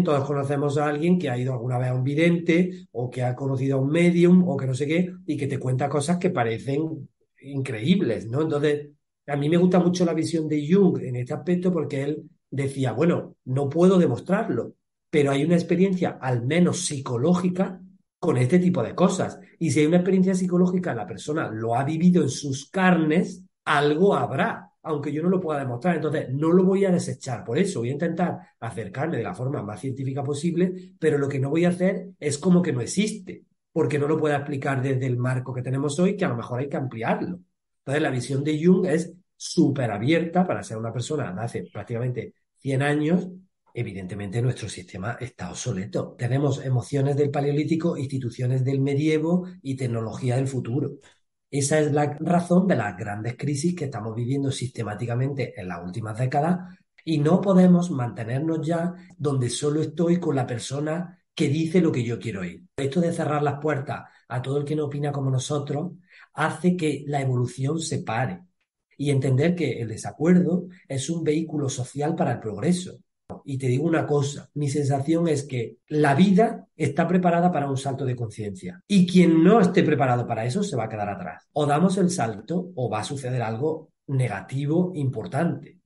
todos conocemos a alguien que ha ido alguna vez a un vidente o que ha conocido a un medium o que no sé qué y que te cuenta cosas que parecen increíbles, ¿no? Entonces, a mí me gusta mucho la visión de Jung en este aspecto porque él decía, bueno, no puedo demostrarlo, pero hay una experiencia al menos psicológica con este tipo de cosas. Y si hay una experiencia psicológica, la persona lo ha vivido en sus carnes, algo habrá aunque yo no lo pueda demostrar. Entonces, no lo voy a desechar. Por eso voy a intentar acercarme de la forma más científica posible, pero lo que no voy a hacer es como que no existe, porque no lo puedo explicar desde el marco que tenemos hoy, que a lo mejor hay que ampliarlo. Entonces, la visión de Jung es súper abierta para ser una persona hace prácticamente 100 años. Evidentemente nuestro sistema está obsoleto. Tenemos emociones del paleolítico, instituciones del medievo y tecnología del futuro. Esa es la razón de las grandes crisis que estamos viviendo sistemáticamente en las últimas décadas y no podemos mantenernos ya donde solo estoy con la persona que dice lo que yo quiero oír. Esto de cerrar las puertas a todo el que no opina como nosotros hace que la evolución se pare y entender que el desacuerdo es un vehículo social para el progreso y te digo una cosa, mi sensación es que la vida está preparada para un salto de conciencia y quien no esté preparado para eso se va a quedar atrás. O damos el salto o va a suceder algo negativo importante.